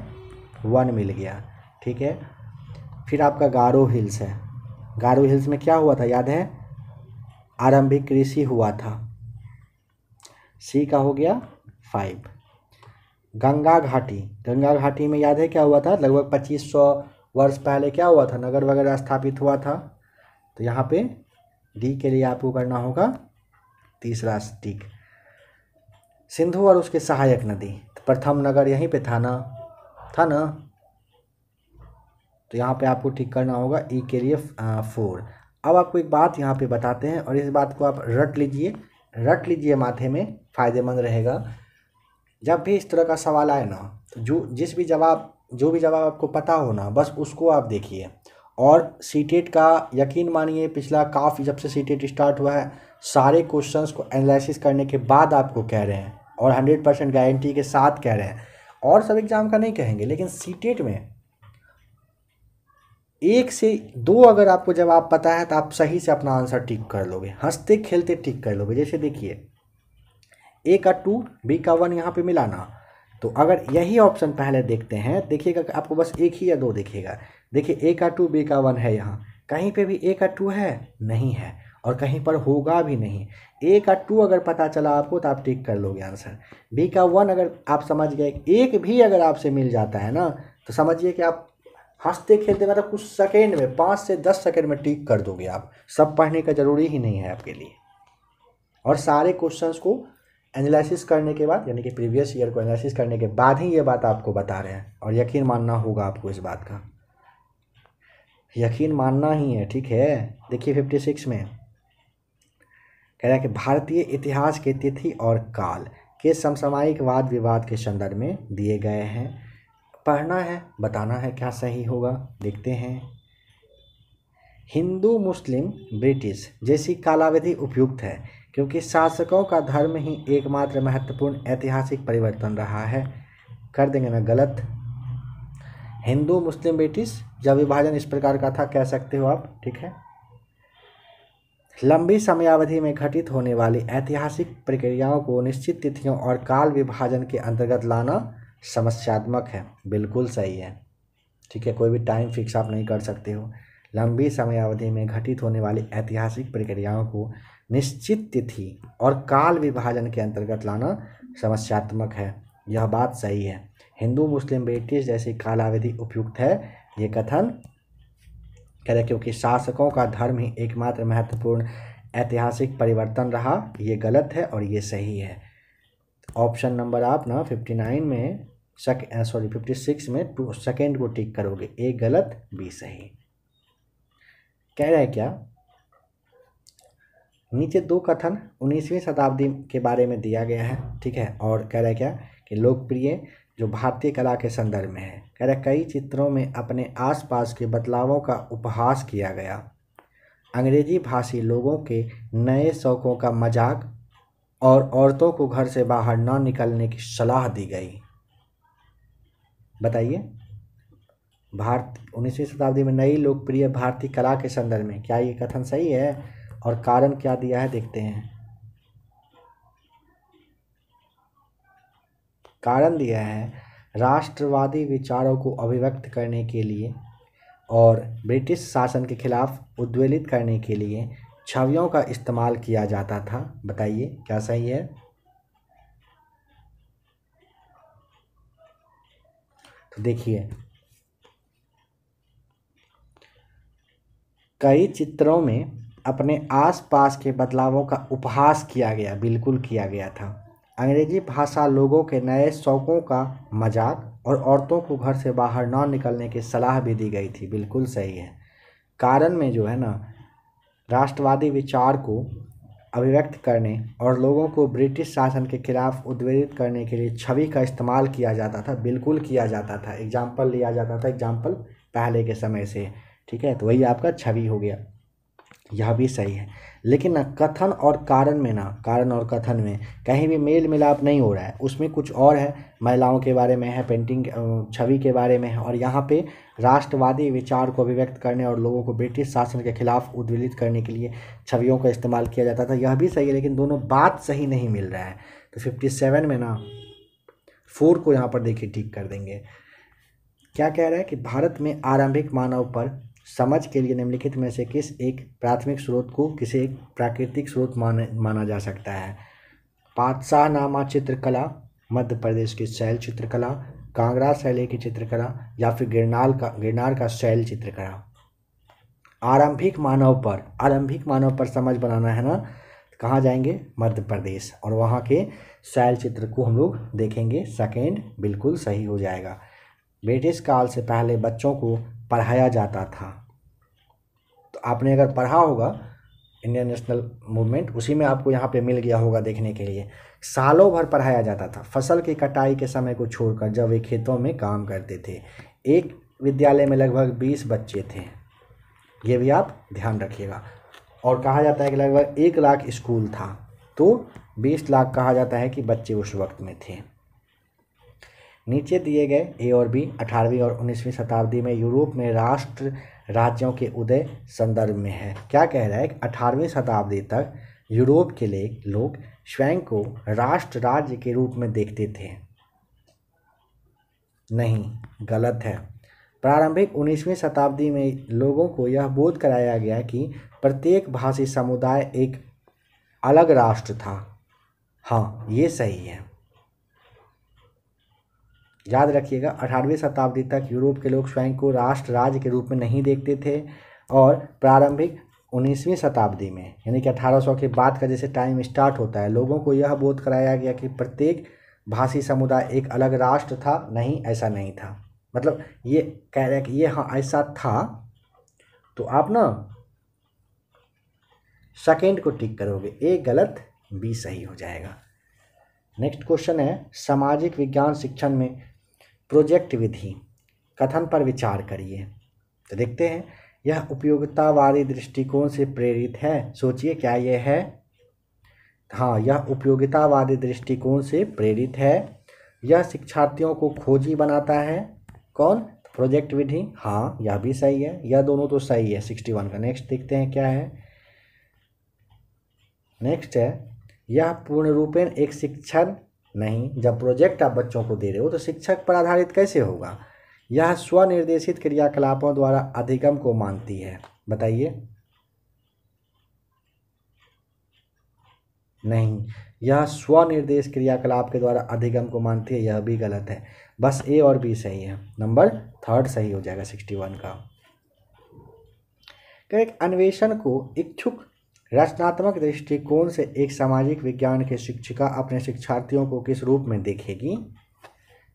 वन मिल गया ठीक है फिर आपका गारो हिल्स है गारो हिल्स में क्या हुआ था याद है आरंभिक कृषि हुआ था सी का हो गया फाइव गंगा घाटी गंगा घाटी में याद है क्या हुआ था लगभग पच्चीस सौ वर्ष पहले क्या हुआ था नगर वगैरह स्थापित हुआ था तो यहाँ पे डी के लिए आपको करना होगा तीसरा स्टिक सिंधु और उसके सहायक नदी तो प्रथम नगर यहीं पे था ना था ना तो यहाँ पे आपको ठीक करना होगा ई e के लिए फोर अब आपको एक बात यहाँ पे बताते हैं और इस बात को आप रट लीजिए रट लीजिए माथे में फ़ायदेमंद रहेगा जब भी इस तरह का सवाल आए ना तो जो जिस भी जवाब जो भी जवाब आपको पता हो ना बस उसको आप देखिए और सी e का यकीन मानिए पिछला काफ़ी जब से सी स्टार्ट e हुआ है सारे क्वेश्चंस को एनालिसिस करने के बाद आपको कह रहे हैं और हंड्रेड परसेंट गारंटी के साथ कह रहे हैं और सब एग्ज़ाम का नहीं कहेंगे लेकिन सी e में एक से दो अगर आपको जवाब पता है तो आप सही से अपना आंसर टिक कर लोगे हंसते खेलते टिक कर लोगे जैसे देखिए ए का टू बी का वन यहाँ पे ना तो अगर यही ऑप्शन पहले देखते हैं देखिएगा आपको बस एक ही या दो देखिएगा देखिए ए का टू बी का वन है यहाँ कहीं पे भी ए का टू है नहीं है और कहीं पर होगा भी नहीं ए का टू अगर पता चला आपको तो आप टिक कर लोगे आंसर बी का वन अगर आप समझ गए एक भी अगर आपसे मिल जाता है ना तो समझिए कि आप हंसते खेलते मतलब कुछ सेकेंड में पाँच से दस सेकेंड में टिक कर दोगे आप सब पढ़ने का ज़रूरी ही नहीं है आपके लिए और सारे क्वेश्चंस को एनालिसिस करने के बाद यानी कि प्रीवियस ईयर को एनालिसिस करने के बाद ही ये बात आपको बता रहे हैं और यकीन मानना होगा आपको इस बात का यकीन मानना ही है ठीक है देखिए फिफ्टी सिक्स में कह रहा है कि भारतीय इतिहास के तिथि और काल के समसामयिक वाद विवाद के संदर्भ में दिए गए हैं पढ़ना है बताना है क्या सही होगा देखते हैं हिंदू मुस्लिम ब्रिटिश जैसी कालावधि उपयुक्त है क्योंकि शासकों का धर्म ही एकमात्र महत्वपूर्ण ऐतिहासिक परिवर्तन रहा है कर देंगे ना गलत हिंदू मुस्लिम ब्रिटिश जब विभाजन इस प्रकार का था कह सकते हो आप ठीक है लंबी समयावधि में घटित होने वाली ऐतिहासिक प्रक्रियाओं को निश्चित तिथियों और काल विभाजन के अंतर्गत लाना समस्यात्मक है बिल्कुल सही है ठीक है कोई भी टाइम फिक्स आप नहीं कर सकते हो लंबी समय अवधि में घटित होने वाली ऐतिहासिक प्रक्रियाओं को निश्चित तिथि और काल विभाजन के अंतर्गत लाना समस्यात्मक है यह बात सही है हिंदू मुस्लिम ब्रिटिश जैसी कालावधि उपयुक्त है ये कथन कह रहे क्योंकि शासकों का धर्म ही एकमात्र महत्वपूर्ण ऐतिहासिक परिवर्तन रहा ये गलत है और ये सही है ऑप्शन नंबर आप ना फिफ्टी नाइन में सक सॉरी फिफ्टी सिक्स में टू सेकेंड को टिक करोगे ए गलत बी सही कह रहा है क्या नीचे दो कथन उन्नीसवीं शताब्दी के बारे में दिया गया है ठीक है और कह रहा है क्या कि लोकप्रिय जो भारतीय कला के संदर्भ में है कह रहा कई चित्रों में अपने आसपास के बदलावों का उपहास किया गया अंग्रेजी भाषी लोगों के नए शौकों का मजाक और औरतों को घर से बाहर ना निकलने की सलाह दी गई बताइए भारत उन्नीसवीं शताब्दी में नई लोकप्रिय भारतीय कला के संदर्भ में क्या ये कथन सही है और कारण क्या दिया है देखते हैं कारण दिया है राष्ट्रवादी विचारों को अभिव्यक्त करने के लिए और ब्रिटिश शासन के खिलाफ उद्वेलित करने के लिए छवियों का इस्तेमाल किया जाता था बताइए क्या सही है तो देखिए कई चित्रों में अपने आसपास के बदलावों का उपहास किया गया बिल्कुल किया गया था अंग्रेजी भाषा लोगों के नए शौक़ों का मजाक और औरतों को घर से बाहर ना निकलने की सलाह भी दी गई थी बिल्कुल सही है कारण में जो है ना राष्ट्रवादी विचार को अभिव्यक्त करने और लोगों को ब्रिटिश शासन के खिलाफ उद्वेलित करने के लिए छवि का इस्तेमाल किया जाता था बिल्कुल किया जाता था एग्जाम्पल लिया जाता था एग्जाम्पल पहले के समय से ठीक है तो वही आपका छवि हो गया यह भी सही है लेकिन ना कथन और कारण में ना कारण और कथन में कहीं भी मेल मिलाप नहीं हो रहा है उसमें कुछ और है महिलाओं के बारे में है पेंटिंग छवि के बारे में है और यहाँ पे राष्ट्रवादी विचार को अभिव्यक्त करने और लोगों को ब्रिटिश शासन के खिलाफ उद्वेलित करने के लिए छवियों का इस्तेमाल किया जाता था यह भी सही है लेकिन दोनों बात सही नहीं मिल रहा है तो फिफ्टी सेवन में ना फोर को यहाँ पर देखिए ठीक कर देंगे क्या कह रहा है कि भारत में आरंभिक मानव पर समझ के लिए निम्नलिखित में से किस एक प्राथमिक स्रोत को किसी एक प्राकृतिक स्रोत माने माना जा सकता है नामा चित्रकला मध्य प्रदेश की शैल चित्रकला कांगड़ा शैली की चित्रकला या फिर गिरनार का गिरनार का शैल चित्रकला आरंभिक मानव पर आरंभिक मानव पर समझ बनाना है ना कहाँ जाएंगे मध्य प्रदेश और वहाँ के शैल चित्र को हम लोग देखेंगे सेकेंड बिल्कुल सही हो जाएगा ब्रिटिश काल से पहले बच्चों को पढ़ाया जाता था तो आपने अगर पढ़ा होगा इंडियन नेशनल मूवमेंट उसी में आपको यहाँ पे मिल गया होगा देखने के लिए सालों भर पढ़ाया जाता था फसल की कटाई के समय को छोड़कर जब वे खेतों में काम करते थे एक विद्यालय में लगभग बीस बच्चे थे ये भी आप ध्यान रखिएगा और कहा जाता है कि लगभग एक लाख स्कूल था तो बीस लाख कहा जाता है कि बच्चे उस वक्त में थे नीचे दिए गए ए और बी अठारहवीं और उन्नीसवीं शताब्दी में यूरोप में राष्ट्र राज्यों के उदय संदर्भ में है क्या कह रहा है कि अठारहवीं शताब्दी तक यूरोप के लिए लोग स्वयं को राष्ट्र राज्य के रूप में देखते थे नहीं गलत है प्रारंभिक उन्नीसवीं शताब्दी में लोगों को यह बोध कराया गया कि प्रत्येक भाषी समुदाय एक अलग राष्ट्र था हाँ ये सही है याद रखिएगा अठारहवीं शताब्दी तक यूरोप के लोग स्वयं को राष्ट्र राज्य के रूप में नहीं देखते थे और प्रारंभिक उन्नीसवीं शताब्दी में यानी कि अठारह सौ के बाद का जैसे टाइम स्टार्ट होता है लोगों को यह बोध कराया गया कि प्रत्येक भाषी समुदाय एक अलग राष्ट्र था नहीं ऐसा नहीं था मतलब ये कह रहे कि ये हाँ ऐसा था तो आप ना सेकेंड को टिक करोगे ए गलत बी सही हो जाएगा नेक्स्ट क्वेश्चन है सामाजिक विज्ञान शिक्षण में प्रोजेक्ट विधि कथन पर विचार करिए तो देखते हैं यह उपयोगितावादी दृष्टिकोण से प्रेरित है सोचिए क्या यह है हाँ यह उपयोगितावादी दृष्टिकोण से प्रेरित है यह शिक्षार्थियों को खोजी बनाता है कौन प्रोजेक्ट विधि हाँ यह भी सही है यह दोनों तो सही है सिक्सटी वन का नेक्स्ट देखते हैं क्या है नेक्स्ट है यह पूर्ण रूपेण एक शिक्षण नहीं जब प्रोजेक्ट आप बच्चों को दे रहे हो तो शिक्षक पर आधारित कैसे होगा यह स्वनिर्देशित क्रियाकलापों द्वारा अधिगम को मानती है बताइए नहीं यह स्वनिर्देश क्रियाकलाप के द्वारा अधिगम को मानती है यह भी गलत है बस ए और बी सही है नंबर थर्ड सही हो जाएगा सिक्सटी वन का एक अन्वेषण को इच्छुक रचनात्मक दृष्टिकोण से एक सामाजिक विज्ञान के शिक्षिका अपने शिक्षार्थियों को किस रूप में देखेगी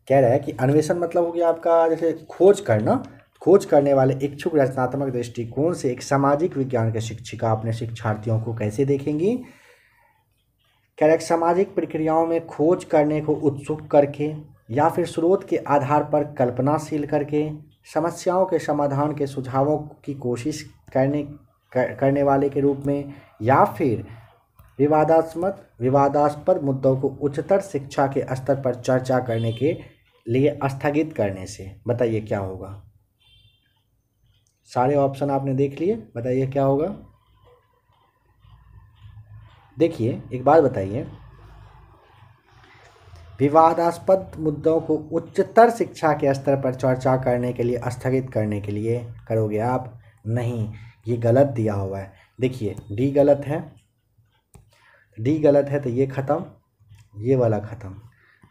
कह रहा है कि अन्वेषण मतलब हो गया आपका जैसे खोज करना खोज करने वाले इच्छुक रचनात्मक दृष्टिकोण से एक सामाजिक विज्ञान के शिक्षिका अपने शिक्षार्थियों को कैसे देखेंगी कह रहे सामाजिक प्रक्रियाओं में खोज करने को उत्सुक करके या फिर स्रोत के आधार पर कल्पनाशील करके समस्याओं के समाधान के सुझावों की कोशिश करने करने वाले के रूप में या फिर विवादास्मक विवादास्पद मुद्दों को उच्चतर शिक्षा के स्तर पर चर्चा करने के लिए स्थगित करने से बताइए क्या होगा सारे ऑप्शन आपने देख लिए बताइए क्या होगा देखिए एक बात बताइए विवादास्पद मुद्दों को उच्चतर शिक्षा के स्तर पर चर्चा करने के लिए स्थगित करने के लिए करोगे आप नहीं ये गलत दिया हुआ है देखिए डी गलत है डी गलत है तो ये ख़त्म ये वाला ख़त्म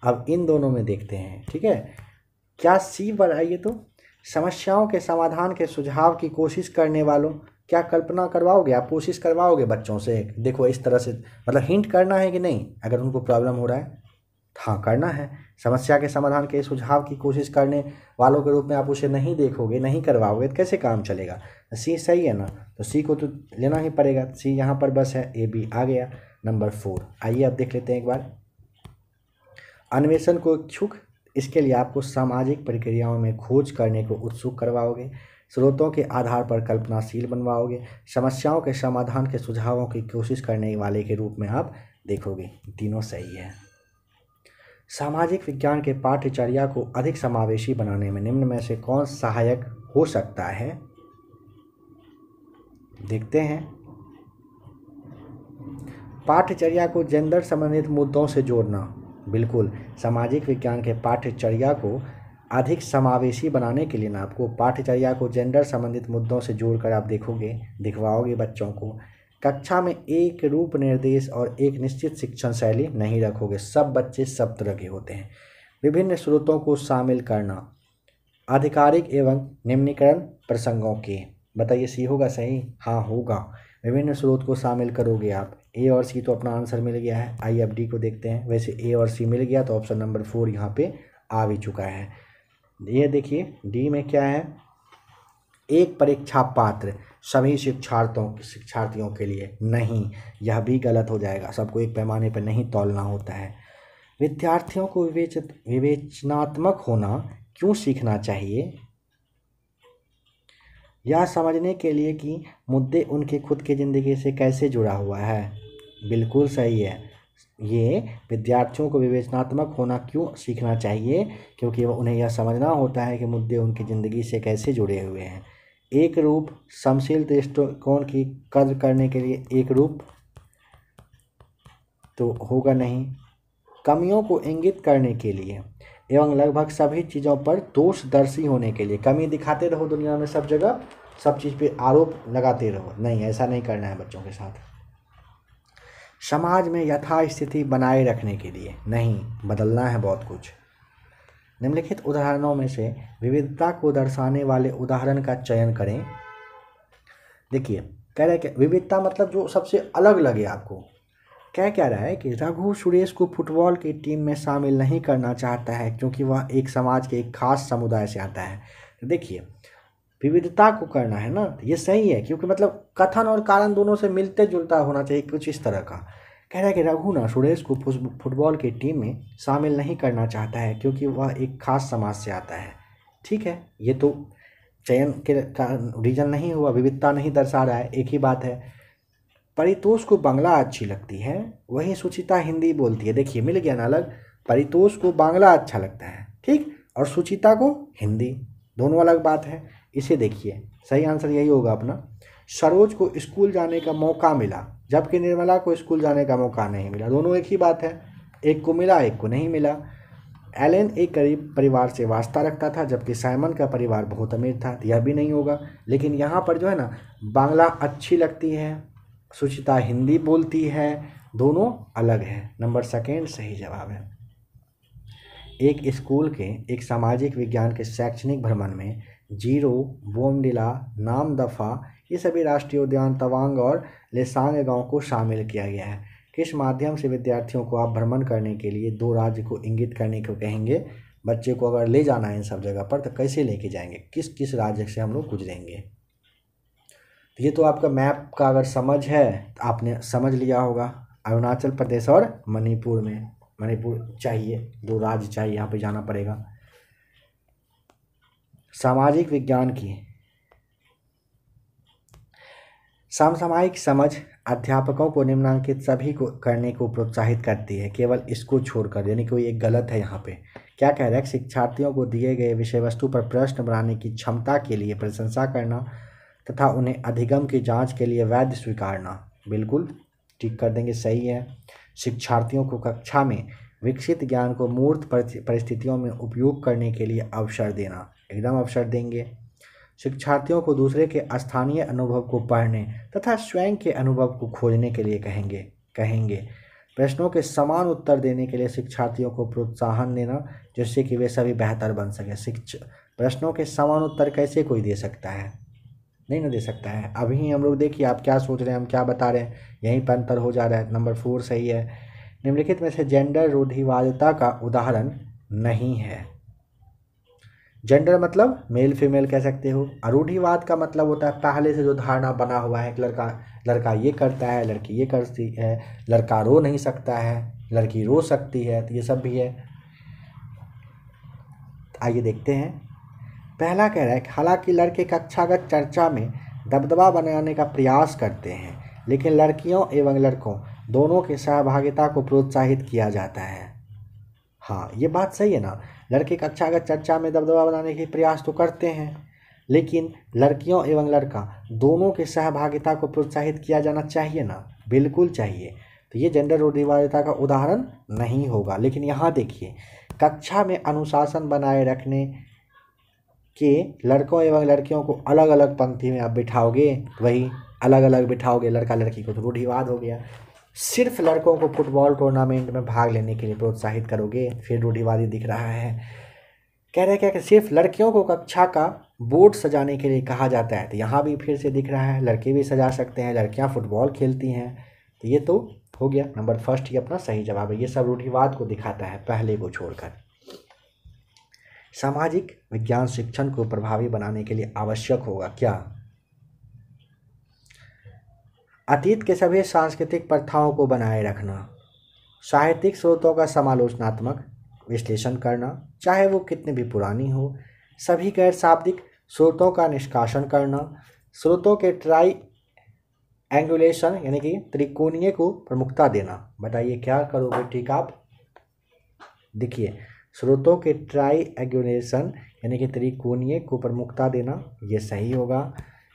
अब इन दोनों में देखते हैं ठीक है क्या सी वाला ये तो समस्याओं के समाधान के सुझाव की कोशिश करने वालों क्या कल्पना करवाओगे आप कोशिश करवाओगे बच्चों से देखो इस तरह से मतलब हिंट करना है कि नहीं अगर उनको प्रॉब्लम हो रहा है था हाँ, करना है समस्या के समाधान के सुझाव की कोशिश करने वालों के रूप में आप उसे नहीं देखोगे नहीं करवाओगे तो कैसे काम चलेगा तो सी सही है ना तो सी को तो लेना ही पड़ेगा सी यहाँ पर बस है ए बी आ गया नंबर फोर आइए आप देख लेते हैं एक बार अन्वेषण को इच्छुक इसके लिए आपको सामाजिक प्रक्रियाओं में खोज करने को उत्सुक करवाओगे स्रोतों के आधार पर कल्पनाशील बनवाओगे समस्याओं के समाधान के सुझावों की कोशिश करने वाले के रूप में आप देखोगे तीनों सही है सामाजिक विज्ञान के पाठ्यचर्या को अधिक समावेशी बनाने में निम्न में से कौन सहायक हो सकता है देखते हैं पाठ्यचर्या को जेंडर संबंधित मुद्दों से जोड़ना बिल्कुल सामाजिक विज्ञान के पाठ्यचर्या को अधिक समावेशी बनाने के लिए ना आपको पाठ्यचर्या को जेंडर संबंधित मुद्दों से जोड़कर आप देखोगे दिखवाओगे बच्चों को कक्षा में एक रूप निर्देश और एक निश्चित शिक्षण शैली नहीं रखोगे सब बच्चे सब तरह के होते हैं विभिन्न स्रोतों को शामिल करना आधिकारिक एवं निम्नीकरण प्रसंगों के बताइए सी होगा सही हाँ होगा विभिन्न स्रोत को शामिल करोगे आप ए और सी तो अपना आंसर मिल गया है आई एफ डी को देखते हैं वैसे ए और सी मिल गया तो ऑप्शन नंबर फोर यहाँ पे आ भी चुका है ये देखिए डी में क्या है एक परीक्षा पात्र सभी शिक्षार्थों शिक्षार्थियों के लिए नहीं यह भी गलत हो जाएगा सबको एक पैमाने पर नहीं तोलना होता है विद्यार्थियों को विवेचित विवेचनात्मक होना क्यों सीखना चाहिए यह समझने के लिए कि मुद्दे उनके खुद के ज़िंदगी से कैसे जुड़ा हुआ है बिल्कुल सही है ये विद्यार्थियों को विवेचनात्मक होना क्यों सीखना चाहिए क्योंकि उन्हें यह समझना होता है कि मुद्दे उनकी ज़िंदगी से कैसे जुड़े हुए हैं एक रूप समशील दृष्टिकोण की कद्र करने के लिए एक रूप तो होगा नहीं कमियों को इंगित करने के लिए एवं लगभग सभी चीज़ों पर दोषदर्शी होने के लिए कमी दिखाते रहो दुनिया में सब जगह सब चीज़ पे आरोप लगाते रहो नहीं ऐसा नहीं करना है बच्चों के साथ समाज में यथास्थिति बनाए रखने के लिए नहीं बदलना है बहुत कुछ निम्नलिखित उदाहरणों में से विविधता को दर्शाने वाले उदाहरण का चयन करें देखिए कह रहे क्या विविधता मतलब जो सबसे अलग लगे आपको कह क्या रहा है कि रघु सुरेश को फुटबॉल की टीम में शामिल नहीं करना चाहता है क्योंकि वह एक समाज के एक खास समुदाय से आता है देखिए विविधता को करना है ना ये सही है क्योंकि मतलब कथन और कारण दोनों से मिलते जुलता होना चाहिए कुछ इस तरह का कह रहा है कि रघु ना सुरेश को फुटबॉल की टीम में शामिल नहीं करना चाहता है क्योंकि वह एक खास समाज से आता है ठीक है ये तो चयन के का रीजन नहीं हुआ विविधता नहीं दर्शा रहा है एक ही बात है परितोष को बांग्ला अच्छी लगती है वहीं सुचिता हिंदी बोलती है देखिए मिल गया ना अलग परितोष को बांग्ला अच्छा लगता है ठीक और सुचिता को हिंदी दोनों अलग बात है इसे देखिए सही आंसर यही होगा अपना सरोज को स्कूल जाने का मौका मिला जबकि निर्मला को स्कूल जाने का मौका नहीं मिला दोनों एक ही बात है एक को मिला एक को नहीं मिला एलेन एक गरीब परिवार से वास्ता रखता था जबकि साइमन का परिवार बहुत अमीर था तो यह भी नहीं होगा लेकिन यहाँ पर जो है ना बांग्ला अच्छी लगती है सुचिता हिंदी बोलती है दोनों अलग हैं नंबर सेकेंड सही जवाब है एक स्कूल के एक सामाजिक विज्ञान के शैक्षणिक भ्रमण में जीरो बोमडिला दफा ये सभी राष्ट्रीय उद्यान तवांग और लेसांग गांव को शामिल किया गया है किस माध्यम से विद्यार्थियों को आप भ्रमण करने के लिए दो राज्य को इंगित करने को कहेंगे बच्चे को अगर ले जाना है इन सब जगह पर तो कैसे लेके जाएंगे किस किस राज्य से हम लोग गुजरेंगे तो ये तो आपका मैप का अगर समझ है तो आपने समझ लिया होगा अरुणाचल प्रदेश और मणिपुर में मणिपुर चाहिए दो राज्य चाहिए यहाँ पे जाना पड़ेगा सामाजिक विज्ञान की समसामायिक समझ अध्यापकों को निम्नांकित सभी को करने को प्रोत्साहित करती है केवल इसको छोड़कर यानी कि एक गलत है यहाँ पे क्या कह रहा है शिक्षार्थियों को दिए गए विषय वस्तु पर प्रश्न बनाने की क्षमता के लिए प्रशंसा करना तथा उन्हें अधिगम की जांच के लिए वैध स्वीकारना बिल्कुल ठीक कर देंगे सही है शिक्षार्थियों को कक्षा में विकसित ज्ञान को मूर्त परिस्थितियों में उपयोग करने के लिए अवसर देना एकदम अवसर देंगे शिक्षार्थियों को दूसरे के स्थानीय अनुभव को पढ़ने तथा स्वयं के अनुभव को खोजने के लिए कहेंगे कहेंगे प्रश्नों के समान उत्तर देने के लिए शिक्षार्थियों को प्रोत्साहन देना जिससे कि वे सभी बेहतर बन सकें शिक्ष प्रश्नों के समान उत्तर कैसे कोई दे सकता है नहीं ना दे सकता है अभी हम लोग देखिए आप क्या सोच रहे हैं हम क्या बता रहे हैं यहीं पर अंतर हो जा रहा है नंबर फोर सही है निम्नलिखित में से जेंडर रूढ़िवादिता का उदाहरण नहीं है जेंडर मतलब मेल फीमेल कह सकते हो अरूढ़ीवाद का मतलब होता है पहले से जो धारणा बना हुआ है कि लड़का लड़का ये करता है लड़की ये करती है लड़का रो नहीं सकता है लड़की रो सकती है तो ये सब भी है आइए देखते हैं पहला कह रहा है हालांकि लड़के कक्षागत चर्चा में दबदबा बनाने का प्रयास करते हैं लेकिन लड़कियों एवं लड़कों दोनों के सहभागिता को प्रोत्साहित किया जाता है हाँ ये बात सही है ना लड़के कक्षा का चर्चा में दबदबा बनाने के प्रयास तो करते हैं लेकिन लड़कियों एवं लड़का दोनों के सहभागिता को प्रोत्साहित किया जाना चाहिए ना बिल्कुल चाहिए तो ये जेंडर रूढ़िवादिता का उदाहरण नहीं होगा लेकिन यहाँ देखिए कक्षा में अनुशासन बनाए रखने के लड़कों एवं लड़कियों को अलग अलग पंक्ति में आप बिठाओगे वही अलग अलग बिठाओगे लड़का लड़की को तो रूढ़िवाद हो गया सिर्फ लड़कों को फुटबॉल टूर्नामेंट में भाग लेने के लिए प्रोत्साहित करोगे फिर रूढ़िवादी दिख रहा है कह रहे क्या कि सिर्फ लड़कियों को कक्षा का बोर्ड सजाने के लिए कहा जाता है तो यहाँ भी फिर से दिख रहा है लड़के भी सजा सकते हैं लड़कियाँ फुटबॉल खेलती हैं तो ये तो हो गया नंबर फर्स्ट ही अपना सही जवाब है ये सब रूढ़िवाद को दिखाता है पहले को छोड़कर सामाजिक विज्ञान शिक्षण को प्रभावी बनाने के लिए आवश्यक होगा क्या अतीत के सभी सांस्कृतिक प्रथाओं को बनाए रखना साहित्यिक स्रोतों का समालोचनात्मक विश्लेषण करना चाहे वो कितनी भी पुरानी हो सभी गैर शाब्दिक स्रोतों का निष्कासन करना स्रोतों के ट्राई एंगुलेशन यानी कि त्रिकोणीय को प्रमुखता देना बताइए क्या करोगे ठीक आप देखिए स्रोतों के ट्राई एंगुलेशन यानी कि त्रिकोणीय को प्रमुखता देना ये सही होगा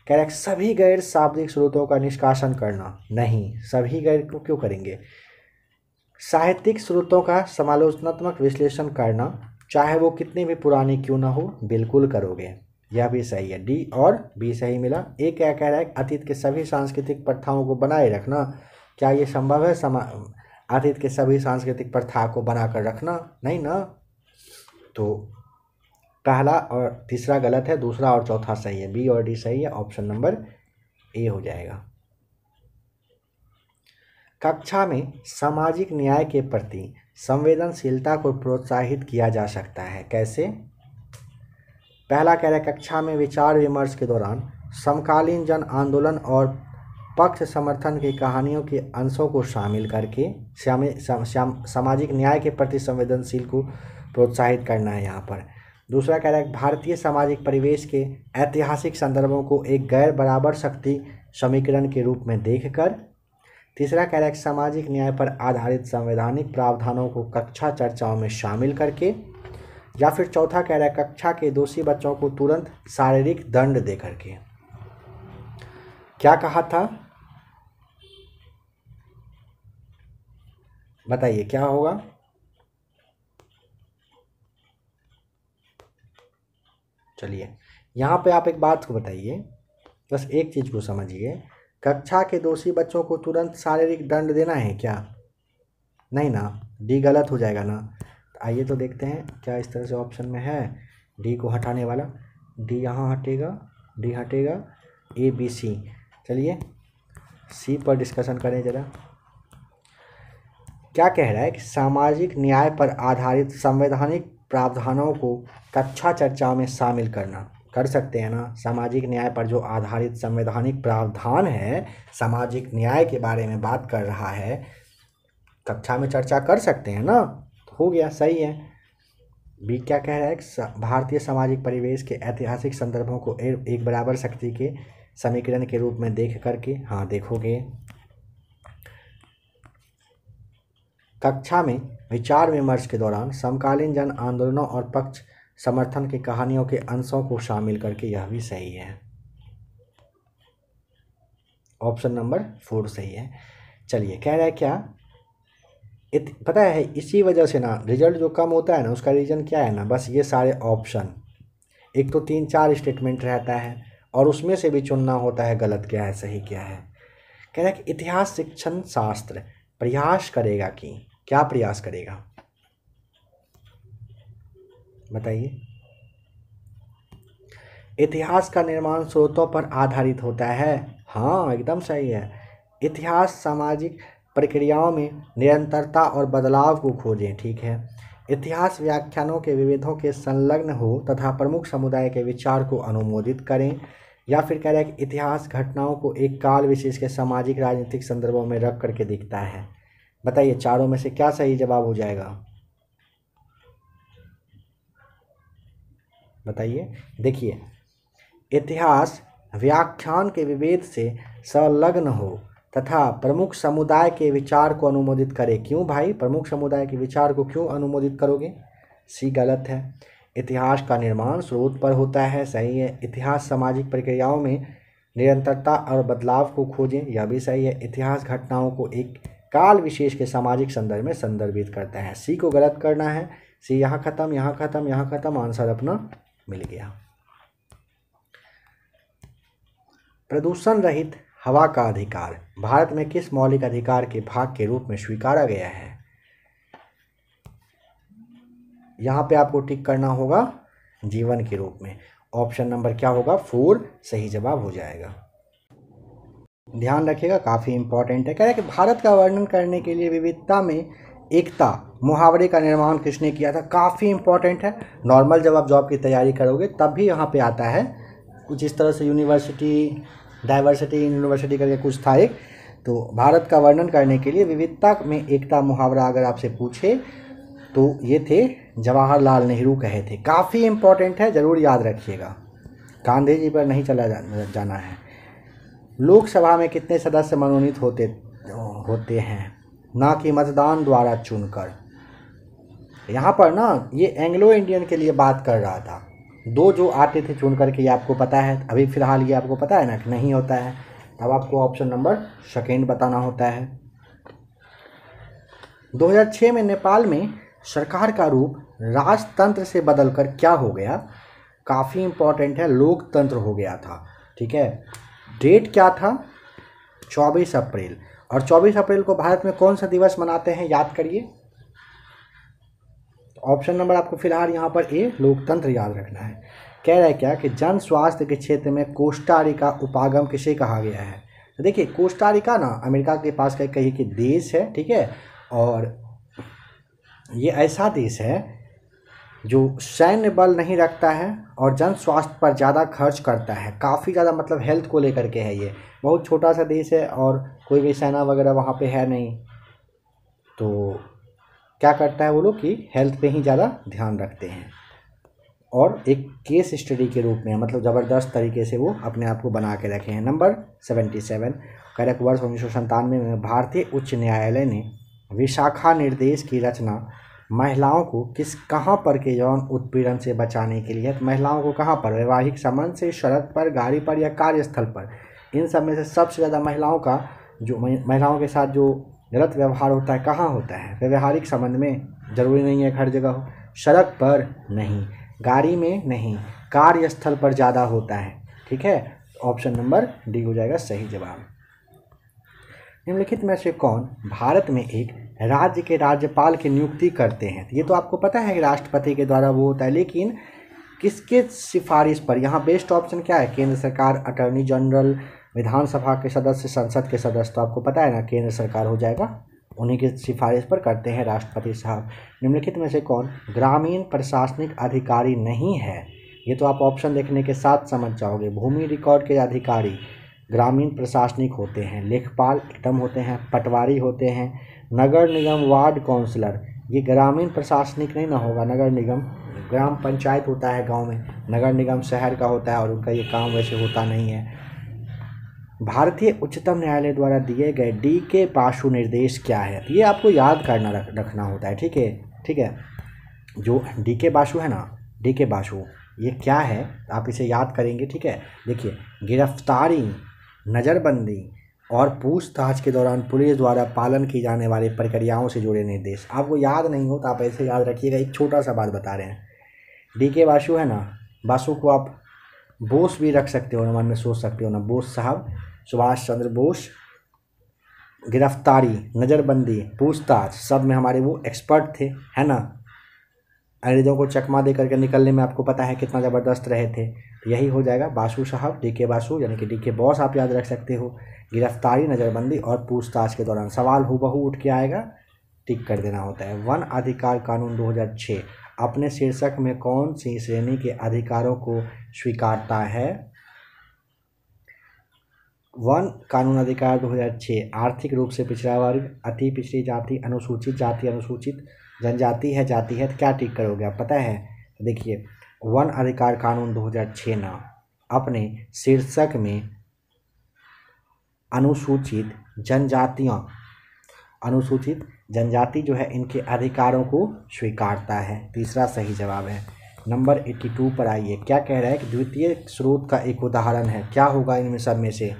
कह रहे सभी गैर शाब्दिक स्रोतों का निष्कासन करना नहीं सभी गैर को क्यों करेंगे साहित्यिक स्रोतों का समालोचनात्मक विश्लेषण करना चाहे वो कितने भी पुराने क्यों ना हो बिल्कुल करोगे यह भी सही है डी और बी सही मिला ए क्या कह रहा है अतीत के सभी सांस्कृतिक प्रथाओं को बनाए रखना क्या ये संभव है समा अतीत के सभी सांस्कृतिक प्रथा को बनाकर रखना नहीं ना तो पहला और तीसरा गलत है दूसरा और चौथा सही है बी और डी सही है ऑप्शन नंबर ए हो जाएगा कक्षा में सामाजिक न्याय के प्रति संवेदनशीलता को प्रोत्साहित किया जा सकता है कैसे पहला कह रहे कक्षा में विचार विमर्श के दौरान समकालीन जन आंदोलन और पक्ष समर्थन की कहानियों के अंशों को शामिल करके सामाजिक न्याय के प्रति संवेदनशील को प्रोत्साहित करना है यहाँ पर दूसरा कह रहा है भारतीय सामाजिक परिवेश के ऐतिहासिक संदर्भों को एक गैर बराबर शक्ति समीकरण के रूप में देखकर तीसरा कह रहा है सामाजिक न्याय पर आधारित संवैधानिक प्रावधानों को कक्षा चर्चाओं में शामिल करके या फिर चौथा कह रहा है कक्षा के दोषी बच्चों को तुरंत शारीरिक दंड दे करके क्या कहा था बताइए क्या होगा चलिए यहाँ पे आप एक बात को बताइए बस एक चीज़ को समझिए कक्षा के दोषी बच्चों को तुरंत शारीरिक दंड देना है क्या नहीं ना डी गलत हो जाएगा ना तो आइए तो देखते हैं क्या इस तरह से ऑप्शन में है डी को हटाने वाला डी यहाँ हटेगा डी हटेगा ए बी सी चलिए सी पर डिस्कशन करें ज़रा क्या कह रहा है कि सामाजिक न्याय पर आधारित संवैधानिक प्रावधानों को कक्षा चर्चा में शामिल करना कर सकते हैं ना सामाजिक न्याय पर जो आधारित संवैधानिक प्रावधान है सामाजिक न्याय के बारे में बात कर रहा है कक्षा में चर्चा कर सकते हैं ना तो हो गया सही है बी क्या कह रहा है भारतीय सामाजिक परिवेश के ऐतिहासिक संदर्भों को एक बराबर शक्ति के समीकरण के रूप में देख करके हाँ देखोगे कक्षा में विचार विमर्श के दौरान समकालीन जन आंदोलनों और पक्ष समर्थन की कहानियों के अंशों को शामिल करके यह भी सही है ऑप्शन नंबर फोर सही है चलिए कह रहा है क्या इत, पता है इसी वजह से ना रिजल्ट जो कम होता है ना उसका रीज़न क्या है ना बस ये सारे ऑप्शन एक तो तीन चार स्टेटमेंट रहता है और उसमें से भी चुनना होता है गलत क्या है सही क्या है कह रहा है कि इतिहास शिक्षण शास्त्र प्रयास करेगा कि क्या प्रयास करेगा बताइए इतिहास का निर्माण स्रोतों पर आधारित होता है हाँ एकदम सही है इतिहास सामाजिक प्रक्रियाओं में निरंतरता और बदलाव को खोजें ठीक है इतिहास व्याख्यानों के विविधों के संलग्न हो तथा प्रमुख समुदाय के विचार को अनुमोदित करें या फिर कह रहे हैं कि इतिहास घटनाओं को एक काल विशेष के सामाजिक राजनीतिक संदर्भों में रख करके दिखता है बताइए चारों में से क्या सही जवाब हो जाएगा बताइए देखिए इतिहास व्याख्यान के विभेद से संलग्न हो तथा प्रमुख समुदाय के विचार को अनुमोदित करे क्यों भाई प्रमुख समुदाय के विचार को क्यों अनुमोदित करोगे सी गलत है इतिहास का निर्माण स्रोत पर होता है सही है इतिहास सामाजिक प्रक्रियाओं में निरंतरता और बदलाव को खोजें यह भी सही है इतिहास घटनाओं को एक काल विशेष के सामाजिक संदर्भ में संदर्भित करते हैं सी को गलत करना है सी यहाँ खत्म यहाँ खत्म यहाँ खत्म आंसर अपना मिल गया प्रदूषण रहित हवा का अधिकार भारत में किस मौलिक अधिकार के भाग के रूप में स्वीकारा गया है यहाँ पे आपको टिक करना होगा जीवन के रूप में ऑप्शन नंबर क्या होगा फोर सही जवाब हो जाएगा ध्यान रखिएगा काफ़ी इंपॉर्टेंट है कह रहे हैं कि भारत का वर्णन करने के लिए विविधता में एकता मुहावरे का निर्माण किसने किया था काफ़ी इंपॉर्टेंट है नॉर्मल जब आप जॉब की तैयारी करोगे तब भी यहाँ पे आता है कुछ इस तरह से यूनिवर्सिटी डाइवर्सिटी यूनिवर्सिटी करके कुछ था एक तो भारत का वर्णन करने के लिए विविधता में एकता मुहावरा अगर आपसे पूछे तो ये थे जवाहरलाल नेहरू कहे थे काफ़ी इंपॉर्टेंट है ज़रूर याद रखिएगा गांधी जी पर नहीं चला जा, जाना है लोकसभा में कितने सदस्य मनोनीत होते होते हैं ना कि मतदान द्वारा चुनकर यहाँ पर ना ये एंग्लो इंडियन के लिए बात कर रहा था दो जो आते थे चुन करके ये आपको पता है अभी फ़िलहाल ये आपको पता है ना कि नहीं होता है तब आपको ऑप्शन नंबर सेकेंड बताना होता है 2006 में नेपाल में सरकार का रूप राजतंत्र से बदलकर क्या हो गया काफ़ी इम्पोर्टेंट है लोकतंत्र हो गया था ठीक है डेट क्या था 24 अप्रैल और 24 अप्रैल को भारत में कौन सा दिवस मनाते हैं याद करिए ऑप्शन नंबर आपको फिलहाल यहाँ पर ए लोकतंत्र याद रखना है कह रहा है क्या कि जन स्वास्थ्य के क्षेत्र में कोस्टारिका उपागम किसे कहा गया है तो देखिए कोस्टारिका ना अमेरिका के पास का कहीं कि देश है ठीक है और ये ऐसा देश है जो सैन्य बल नहीं रखता है और जन स्वास्थ्य पर ज़्यादा खर्च करता है काफ़ी ज़्यादा मतलब हेल्थ को लेकर के है ये बहुत छोटा सा देश है और कोई भी सेना वगैरह वहाँ पे है नहीं तो क्या करता है वो लोग कि हेल्थ पे ही ज़्यादा ध्यान रखते हैं और एक केस स्टडी के रूप में मतलब ज़बरदस्त तरीके से वो अपने आप को बना के रखे हैं नंबर सेवेंटी सेवन कर्क वर्ष उन्नीस सौ संतानवे में भारतीय उच्च न्यायालय ने विशाखा निर्देश की रचना महिलाओं को किस कहाँ पर के यौन उत्पीड़न से बचाने के लिए महिलाओं को कहाँ पर वैवाहिक संबंध से सड़क पर गाड़ी पर या कार्यस्थल पर इन सब में से सबसे ज़्यादा महिलाओं का जो महिलाओं के साथ जो गलत व्यवहार होता है कहाँ होता है व्यवहारिक संबंध में ज़रूरी नहीं है हर जगह हो सड़क पर नहीं गाड़ी में नहीं कार्यस्थल पर ज़्यादा होता है ठीक है ऑप्शन नंबर डी हो जाएगा सही जवाब निम्नलिखित में से कौन भारत में एक राज्य के राज्यपाल की नियुक्ति करते हैं ये तो आपको पता है कि राष्ट्रपति के द्वारा वो होता है लेकिन किसके सिफारिश पर यहाँ बेस्ट ऑप्शन क्या है केंद्र सरकार अटर्नी जनरल विधानसभा के सदस्य संसद के सदस्य तो आपको पता है ना केंद्र सरकार हो जाएगा उन्हीं की सिफारिश पर करते हैं राष्ट्रपति साहब निम्नलिखित में से कौन ग्रामीण प्रशासनिक अधिकारी नहीं है ये तो आप ऑप्शन देखने के साथ समझ जाओगे भूमि रिकॉर्ड के अधिकारी ग्रामीण प्रशासनिक होते हैं लेखपाल एकदम होते हैं पटवारी होते हैं नगर निगम वार्ड काउंसलर ये ग्रामीण प्रशासनिक नहीं ना होगा नगर निगम ग्राम पंचायत होता है गांव में नगर निगम शहर का होता है और उनका ये काम वैसे होता नहीं है भारतीय उच्चतम न्यायालय द्वारा दिए गए डी के पाशु निर्देश क्या है ये आपको याद करना रख, रखना होता है ठीक है ठीक है जो डी के पाशु है ना डी के पाशु ये क्या है आप इसे याद करेंगे ठीक है देखिए गिरफ्तारी नज़रबंदी और पूछताछ के दौरान पुलिस द्वारा पालन की जाने वाली प्रक्रियाओं से जुड़े निर्देश आपको याद नहीं हो तो आप ऐसे याद रखिएगा एक छोटा सा बात बता रहे हैं डी के वासु है ना वासु को आप बोस भी रख सकते हो ना मन में सोच सकते हो ना बोस साहब सुभाष चंद्र बोस गिरफ्तारी नज़रबंदी पूछताछ सब में हमारे वो एक्सपर्ट थे है ना अंग्रेज़ों को चकमा दे करके निकलने में आपको पता है कितना ज़बरदस्त रहे थे यही हो जाएगा बासु साहब डी के बासु यानी कि डी के बॉस आप याद रख सकते हो गिरफ्तारी नज़रबंदी और पूछताछ के दौरान सवाल हुबहू उठ के आएगा टिक कर देना होता है वन अधिकार कानून 2006 अपने शीर्षक में कौन सी श्रेणी के अधिकारों को स्वीकारता है वन कानून अधिकार 2006 आर्थिक रूप से पिछड़ा वर्ग अति पिछड़ी जाति अनुसूचित जाति अनुसूचित जनजाति है जाति है तो क्या ठीक करोगे आप पता है तो देखिए वन अधिकार कानून 2006 ना अपने शीर्षक में अनुसूचित जनजातियों अनुसूचित जनजाति जो है इनके अधिकारों को स्वीकारता है तीसरा सही जवाब है नंबर एट्टी टू पर आइए क्या कह रहा है कि द्वितीय स्रोत का एक उदाहरण है क्या होगा इनमें सब में से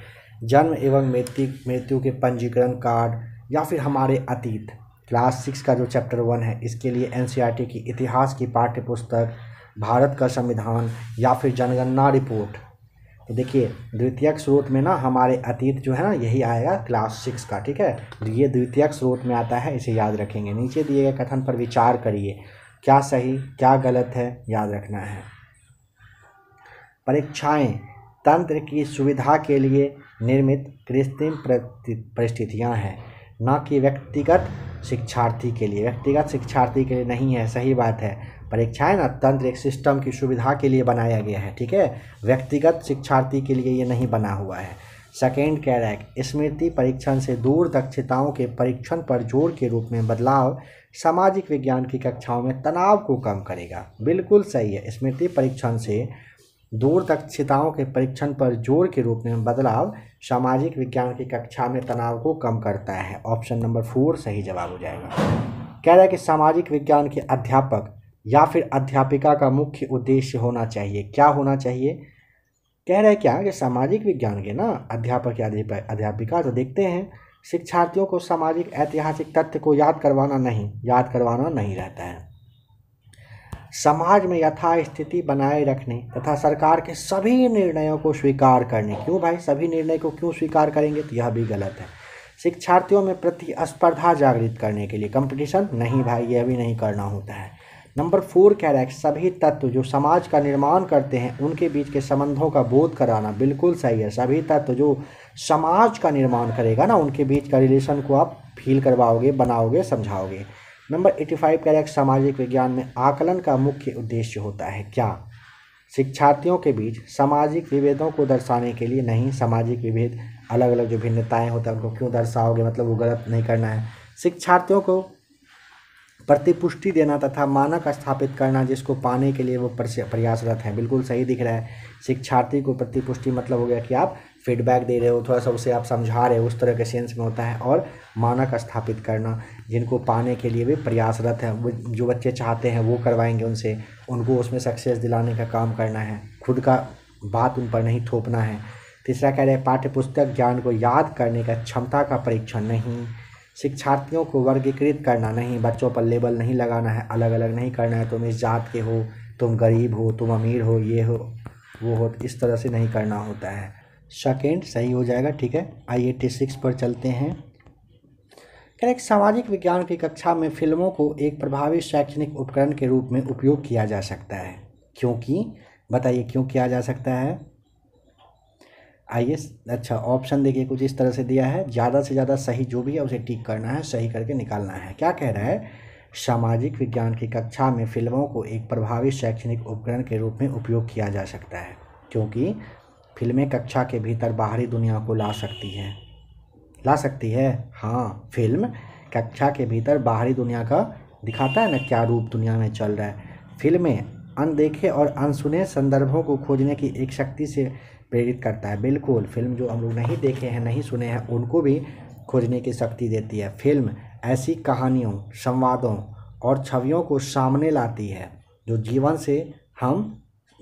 जन्म एवं मृत्यु मृत्यु के पंजीकरण कार्ड या फिर हमारे अतीत क्लास सिक्स का जो चैप्टर वन है इसके लिए एन e की इतिहास की पाठ्य पुस्तक भारत का संविधान या फिर जनगणना रिपोर्ट तो देखिए द्वितीय स्रोत में ना हमारे अतीत जो है ना यही आएगा क्लास सिक्स का ठीक है तो ये द्वितीय स्रोत में आता है इसे याद रखेंगे नीचे दिए गए कथन पर विचार करिए क्या सही क्या गलत है याद रखना है परीक्षाएं तंत्र की सुविधा के लिए निर्मित कृत्रिम परिस्थितियां हैं न कि व्यक्तिगत शिक्षार्थी के लिए व्यक्तिगत शिक्षार्थी के लिए नहीं है सही बात है परीक्षाएँ ना तंत्र एक सिस्टम की सुविधा के लिए बनाया गया है ठीक है व्यक्तिगत शिक्षार्थी के लिए ये नहीं बना हुआ है सेकेंड कह रहा है स्मृति परीक्षण से दूर दक्षताओं के परीक्षण पर जोर के रूप में बदलाव सामाजिक विज्ञान की कक्षाओं में तनाव को कम करेगा बिल्कुल सही है स्मृति परीक्षण से दूर चिताओं के परीक्षण पर जोर के रूप में बदलाव सामाजिक विज्ञान की कक्षा में तनाव को कम करता है ऑप्शन नंबर फोर सही जवाब हो जाएगा कह रहा है कि सामाजिक विज्ञान के अध्यापक या फिर अध्यापिका का मुख्य उद्देश्य होना चाहिए क्या होना चाहिए कह रहे क्या कि सामाजिक विज्ञान के ना अध्यापक या अध्यापिका तो देखते हैं शिक्षार्थियों को सामाजिक ऐतिहासिक तथ्य को याद करवाना नहीं याद करवाना नहीं रहता है समाज में यथास्थिति बनाए रखने तथा सरकार के सभी निर्णयों को स्वीकार करने क्यों भाई सभी निर्णय को क्यों स्वीकार करेंगे तो यह भी गलत है शिक्षार्थियों में प्रतिस्पर्धा जागृत करने के लिए कंपटीशन नहीं भाई यह भी नहीं करना होता है नंबर फोर कह रहा है सभी तत्व जो समाज का निर्माण करते हैं उनके बीच के संबंधों का बोध कराना बिल्कुल सही है सभी तत्व जो समाज का निर्माण करेगा ना उनके बीच का रिलेशन को आप फील करवाओगे बनाओगे समझाओगे नंबर एटी फाइव रहे हैं सामाजिक विज्ञान में आकलन का मुख्य उद्देश्य होता है क्या शिक्षार्थियों के बीच सामाजिक विभेदों को दर्शाने के लिए नहीं सामाजिक विभेद अलग अलग जो भिन्नताएं होता है उनको क्यों दर्शाओगे मतलब वो गलत नहीं करना है शिक्षार्थियों को प्रतिपुष्टि देना तथा मानक स्थापित करना जिसको पाने के लिए वो प्रयासरत हैं बिल्कुल सही दिख रहा है शिक्षार्थी को प्रतिपुष्टि मतलब हो गया कि आप फीडबैक दे रहे हो थोड़ा सा उसे आप समझा रहे हो उस तरह के सेंस में होता है और मानक स्थापित करना जिनको पाने के लिए भी प्रयासरत है वो जो बच्चे चाहते हैं वो करवाएंगे उनसे उनको उसमें सक्सेस दिलाने का काम करना है खुद का बात उन पर नहीं थोपना है तीसरा कह रहे हैं पाठ्य पुस्तक ज्ञान को याद करने का क्षमता का परीक्षण नहीं शिक्षार्थियों को वर्गीकृत करना नहीं बच्चों पर लेबल नहीं लगाना है अलग अलग नहीं करना है तुम इस जात के हो तुम गरीब हो तुम अमीर हो ये हो वो हो इस तरह से नहीं करना होता है सेकेंड सही हो जाएगा ठीक है आई एट्टी सिक्स पर चलते हैं करेक्ट सामाजिक विज्ञान की कक्षा में फिल्मों को एक प्रभावी शैक्षणिक उपकरण के रूप में उपयोग किया जा सकता है क्योंकि बताइए क्यों किया जा सकता है आइए अच्छा ऑप्शन देखिए कुछ इस तरह से दिया है ज़्यादा से ज़्यादा सही जो भी है उसे टिक करना है सही करके निकालना है क्या कह रहा है सामाजिक विज्ञान की कक्षा में फिल्मों को एक प्रभावी शैक्षणिक उपकरण के रूप में उपयोग किया जा सकता है क्योंकि फिल्में कक्षा के भीतर बाहरी दुनिया को ला सकती है ला सकती है हाँ फिल्म कक्षा के भीतर बाहरी दुनिया का दिखाता है ना क्या रूप दुनिया में चल रहा है फिल्में अनदेखे और अनसुने संदर्भों को खोजने की एक शक्ति से प्रेरित करता है बिल्कुल फिल्म जो हम लोग नहीं देखे हैं नहीं सुने हैं उनको भी खोजने की शक्ति देती है फिल्म ऐसी कहानियों संवादों और छवियों को सामने लाती है जो जीवन से हम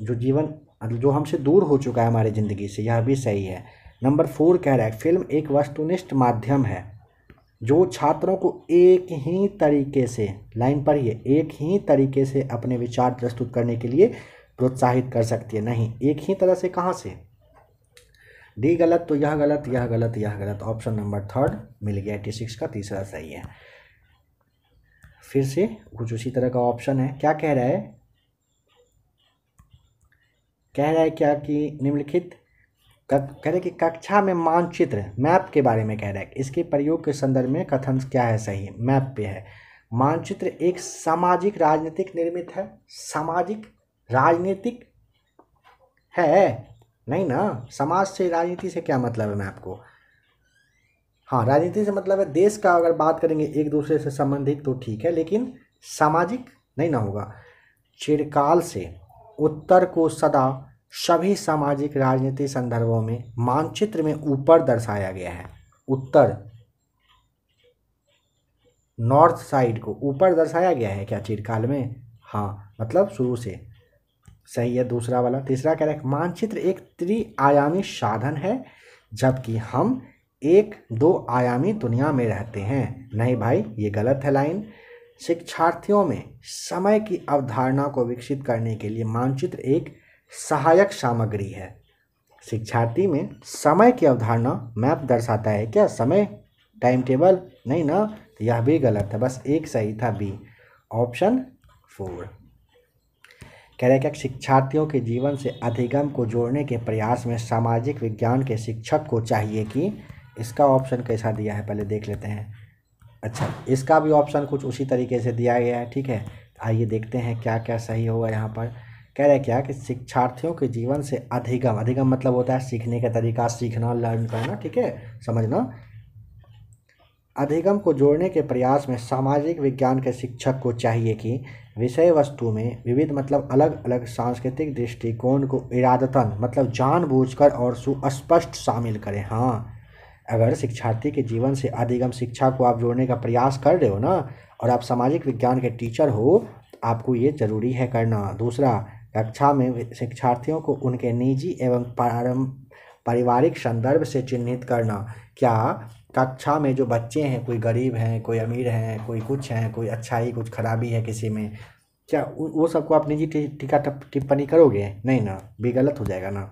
जो जीवन मतलब जो हमसे दूर हो चुका है हमारी ज़िंदगी से यह भी सही है नंबर फोर कह रहा है फिल्म एक वस्तुनिष्ठ माध्यम है जो छात्रों को एक ही तरीके से लाइन पर ही एक ही तरीके से अपने विचार प्रस्तुत करने के लिए प्रोत्साहित कर सकती है नहीं एक ही तरह से कहाँ से डी गलत तो यह गलत यह गलत यह गलत ऑप्शन नंबर थर्ड मिल गया एटी सिक्स का तीसरा सही है फिर से कुछ उसी तरह का ऑप्शन है क्या कह रहा है कह रहा है क्या कि निम्नलिखित कह रहे कि कक्षा में मानचित्र मैप के बारे में कह रहा है इसके प्रयोग के संदर्भ में कथन क्या है सही मैप पे है मानचित्र एक सामाजिक राजनीतिक निर्मित है सामाजिक राजनीतिक है नहीं ना समाज से राजनीति से क्या मतलब है मैप को हाँ राजनीति से मतलब है देश का अगर बात करेंगे एक दूसरे से संबंधित तो ठीक है लेकिन सामाजिक नहीं ना होगा चिरकाल से उत्तर को सदा सभी सामाजिक राजनीतिक संदर्भों में मानचित्र में ऊपर दर्शाया गया है उत्तर नॉर्थ साइड को ऊपर दर्शाया गया है क्या चिरकाल में हाँ मतलब शुरू से सही है दूसरा वाला तीसरा कह रहा है मानचित्र एक त्रिआयामी साधन है जबकि हम एक दो आयामी दुनिया में रहते हैं नहीं भाई ये गलत है लाइन शिक्षार्थियों में समय की अवधारणा को विकसित करने के लिए मानचित्र एक सहायक सामग्री है शिक्षार्थी में समय की अवधारणा मैप दर्शाता है क्या समय टाइम टेबल नहीं ना तो यह भी गलत है बस एक सही था बी ऑप्शन फोर कह रहे क्या शिक्षार्थियों के जीवन से अधिगम को जोड़ने के प्रयास में सामाजिक विज्ञान के शिक्षक को चाहिए कि इसका ऑप्शन कैसा दिया है पहले देख लेते हैं अच्छा इसका भी ऑप्शन कुछ उसी तरीके से दिया गया है ठीक है आइए देखते हैं क्या क्या सही होगा यहाँ पर कह रहे क्या कि शिक्षार्थियों के जीवन से अधिगम अधिगम मतलब होता है सीखने का तरीका सीखना लर्न करना ठीक है समझना अधिगम को जोड़ने के प्रयास में सामाजिक विज्ञान के शिक्षक को चाहिए कि विषय वस्तु में विविध मतलब अलग अलग सांस्कृतिक दृष्टिकोण को इरादतन मतलब जानबूझकर और सुस्पष्ट शामिल करें हाँ अगर शिक्षार्थी के जीवन से अधिगम शिक्षा को आप जोड़ने का प्रयास कर रहे हो ना और आप सामाजिक विज्ञान के टीचर हो तो आपको ये जरूरी है करना दूसरा कक्षा में शिक्षार्थियों को उनके निजी एवं पारम पारिवारिक संदर्भ से चिन्हित करना क्या कक्षा में जो बच्चे हैं कोई गरीब हैं कोई अमीर हैं कोई कुछ हैं कोई अच्छाई कुछ खराबी है किसी में क्या वो सबको आप निजी टीका टिप्पणी करोगे नहीं ना भी गलत हो जाएगा ना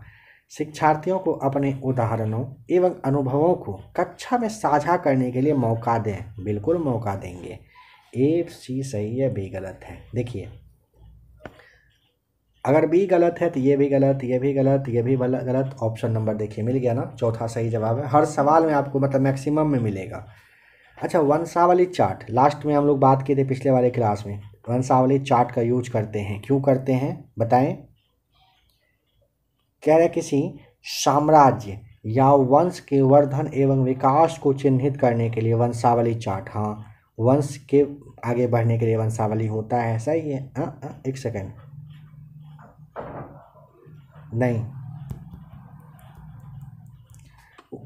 शिक्षार्थियों को अपने उदाहरणों एवं अनुभवों को कक्षा में साझा करने के लिए मौका दें बिल्कुल मौका देंगे ए सी सही है बी गलत है देखिए अगर बी गलत है तो ये भी गलत ये भी गलत ये भी गलत ऑप्शन नंबर देखिए मिल गया ना चौथा सही जवाब है हर सवाल में आपको मतलब मैक्सिमम में मिलेगा अच्छा वंशावली चार्ट लास्ट में हम लोग बात किए थे पिछले वाले क्लास में वंशावली चार्ट का यूज करते हैं क्यों करते हैं बताएं कह रहे किसी साम्राज्य या वंश के वर्धन एवं विकास को चिन्हित करने के लिए वंशावली चार्ट हाँ वंश के आगे बढ़ने के लिए वंशावली होता है ऐसा ही है आ, हाँ, आ, हाँ, एक सेकेंड नहीं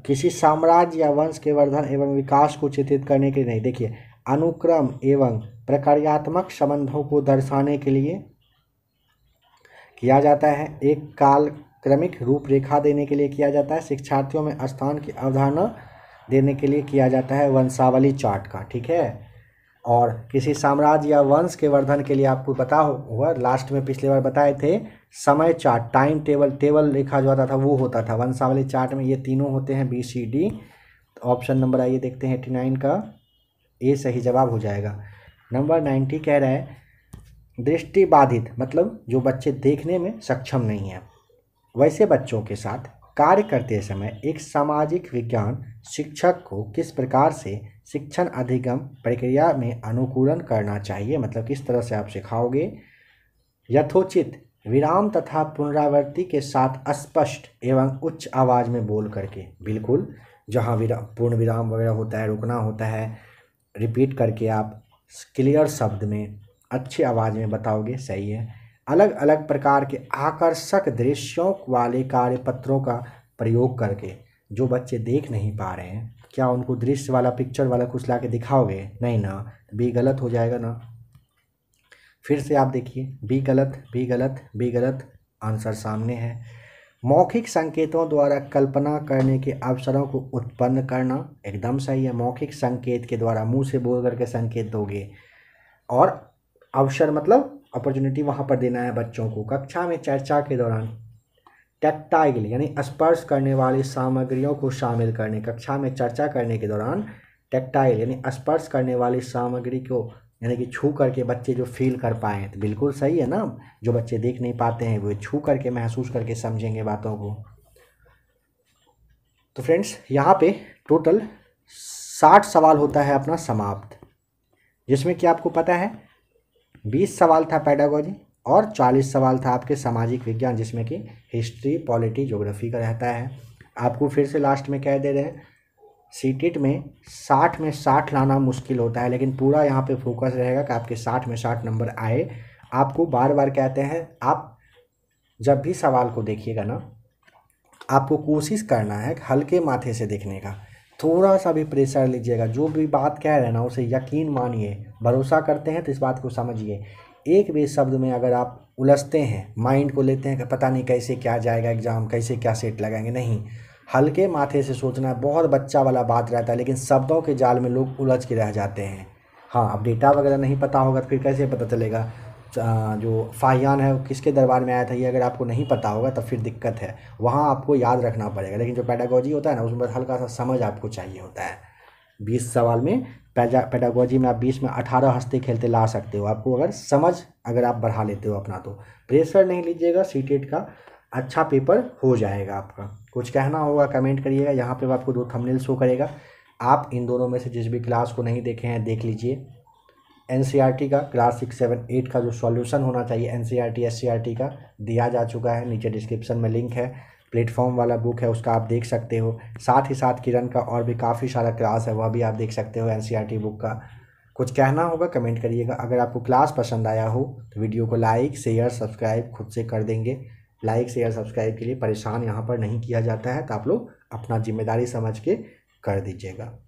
किसी साम्राज्य या वंश के वर्धन एवं विकास को चिन्हित करने के लिए नहीं देखिए अनुक्रम एवं प्रक्रियात्मक संबंधों को दर्शाने के लिए किया जाता है एक काल क्रमिक रूपरेखा देने के लिए किया जाता है शिक्षार्थियों में स्थान की अवधारणा देने के लिए किया जाता है वंशावली चार्ट का ठीक है और किसी साम्राज्य या वंश के वर्धन के लिए आपको पता हुआ लास्ट में पिछले बार बताए थे समय चार्ट टाइम टेबल टेबल लिखा जो आता था वो होता था वंशावली चार्ट में ये तीनों होते हैं B C D option number आइए देखते हैं एट्टी नाइन का ए सही जवाब हो जाएगा नंबर नाइन्टी कह रहा है दृष्टिबाधित मतलब जो बच्चे देखने में सक्षम नहीं हैं वैसे बच्चों के साथ कार्य करते समय एक सामाजिक विज्ञान शिक्षक को किस प्रकार से शिक्षण अधिगम प्रक्रिया में अनुकूलन करना चाहिए मतलब किस तरह से आप सिखाओगे यथोचित विराम तथा पुनरावृत्ति के साथ स्पष्ट एवं उच्च आवाज़ में बोल करके बिल्कुल जहाँ विरा पूर्ण विराम वगैरह होता है रुकना होता है रिपीट करके आप क्लियर शब्द में अच्छी आवाज़ में बताओगे सही है अलग अलग प्रकार के आकर्षक दृश्यों वाले कार्यपत्रों का प्रयोग करके जो बच्चे देख नहीं पा रहे हैं क्या उनको दृश्य वाला पिक्चर वाला कुछ ला के दिखाओगे नहीं ना बी तो गलत हो जाएगा ना फिर से आप देखिए बी गलत बी गलत बी गलत आंसर सामने है मौखिक संकेतों द्वारा कल्पना करने के अवसरों को उत्पन्न करना एकदम सही है मौखिक संकेत के द्वारा मुंह से बोल करके संकेत दोगे और अवसर मतलब अपॉर्चुनिटी वहाँ पर देना है बच्चों को कक्षा में चर्चा के दौरान टेक्टाइल यानी स्पर्श करने वाली सामग्रियों को शामिल करने कक्षा में चर्चा करने के दौरान टेक्टाइल यानी स्पर्श करने वाली सामग्री को यानी कि छू करके बच्चे जो फील कर पाए तो बिल्कुल सही है ना जो बच्चे देख नहीं पाते हैं वो छू करके महसूस करके समझेंगे बातों को तो फ्रेंड्स यहाँ पे टोटल साठ सवाल होता है अपना समाप्त जिसमें कि आपको पता है बीस सवाल था पैडागोजी और चालीस सवाल था आपके सामाजिक विज्ञान जिसमें कि हिस्ट्री पॉलिटी जोग्राफी का रहता है आपको फिर से लास्ट में कह दे रहे हैं सीटेट में साठ में साठ लाना मुश्किल होता है लेकिन पूरा यहाँ पे फोकस रहेगा कि आपके साठ में साठ नंबर आए आपको बार बार कहते हैं आप जब भी सवाल को देखिएगा ना आपको कोशिश करना है हल्के माथे से देखने का थोड़ा सा भी प्रेशर लीजिएगा जो भी बात कह रहे हैं ना उसे यकीन मानिए भरोसा करते हैं तो इस बात को समझिए एक भी शब्द में अगर आप उलझते हैं माइंड को लेते हैं कि पता नहीं कैसे क्या जाएगा एग्ज़ाम कैसे क्या सेट लगाएंगे नहीं हल्के माथे से सोचना है बहुत बच्चा वाला बात रहता है लेकिन शब्दों के जाल में लोग उलझ के रह जाते हैं हाँ अब डेटा वगैरह नहीं पता होगा तो फिर कैसे पता चलेगा जो फाहियान है वो किसके दरबार में आया था ये अगर आपको नहीं पता होगा तब फिर दिक्कत है वहाँ आपको याद रखना पड़ेगा लेकिन जो पैडागोजी होता है ना उसमें बस हल्का सा समझ आपको चाहिए होता है बीस सवाल में पैडागोजी में आप बीस में अठारह हंसते खेलते ला सकते हो आपको अगर समझ अगर आप बढ़ा लेते हो अपना तो प्रेशर नहीं लीजिएगा सी का अच्छा पेपर हो जाएगा आपका कुछ कहना होगा कमेंट करिएगा यहाँ पर आपको दो थमनेल शो करेगा आप इन दोनों में से जिस भी क्लास को नहीं देखे हैं देख लीजिए एन का क्लास सिक्स सेवन एट का जो सॉल्यूशन होना चाहिए एन सी आर का दिया जा चुका है नीचे डिस्क्रिप्शन में लिंक है प्लेटफॉर्म वाला बुक है उसका आप देख सकते हो साथ ही साथ किरण का और भी काफ़ी सारा क्लास है वह भी आप देख सकते हो एन बुक का कुछ कहना होगा कमेंट करिएगा अगर आपको क्लास पसंद आया हो तो वीडियो को लाइक शेयर सब्सक्राइब खुद से कर देंगे लाइक शेयर सब्सक्राइब के लिए परेशान यहाँ पर नहीं किया जाता है तो आप लोग अपना जिम्मेदारी समझ के कर दीजिएगा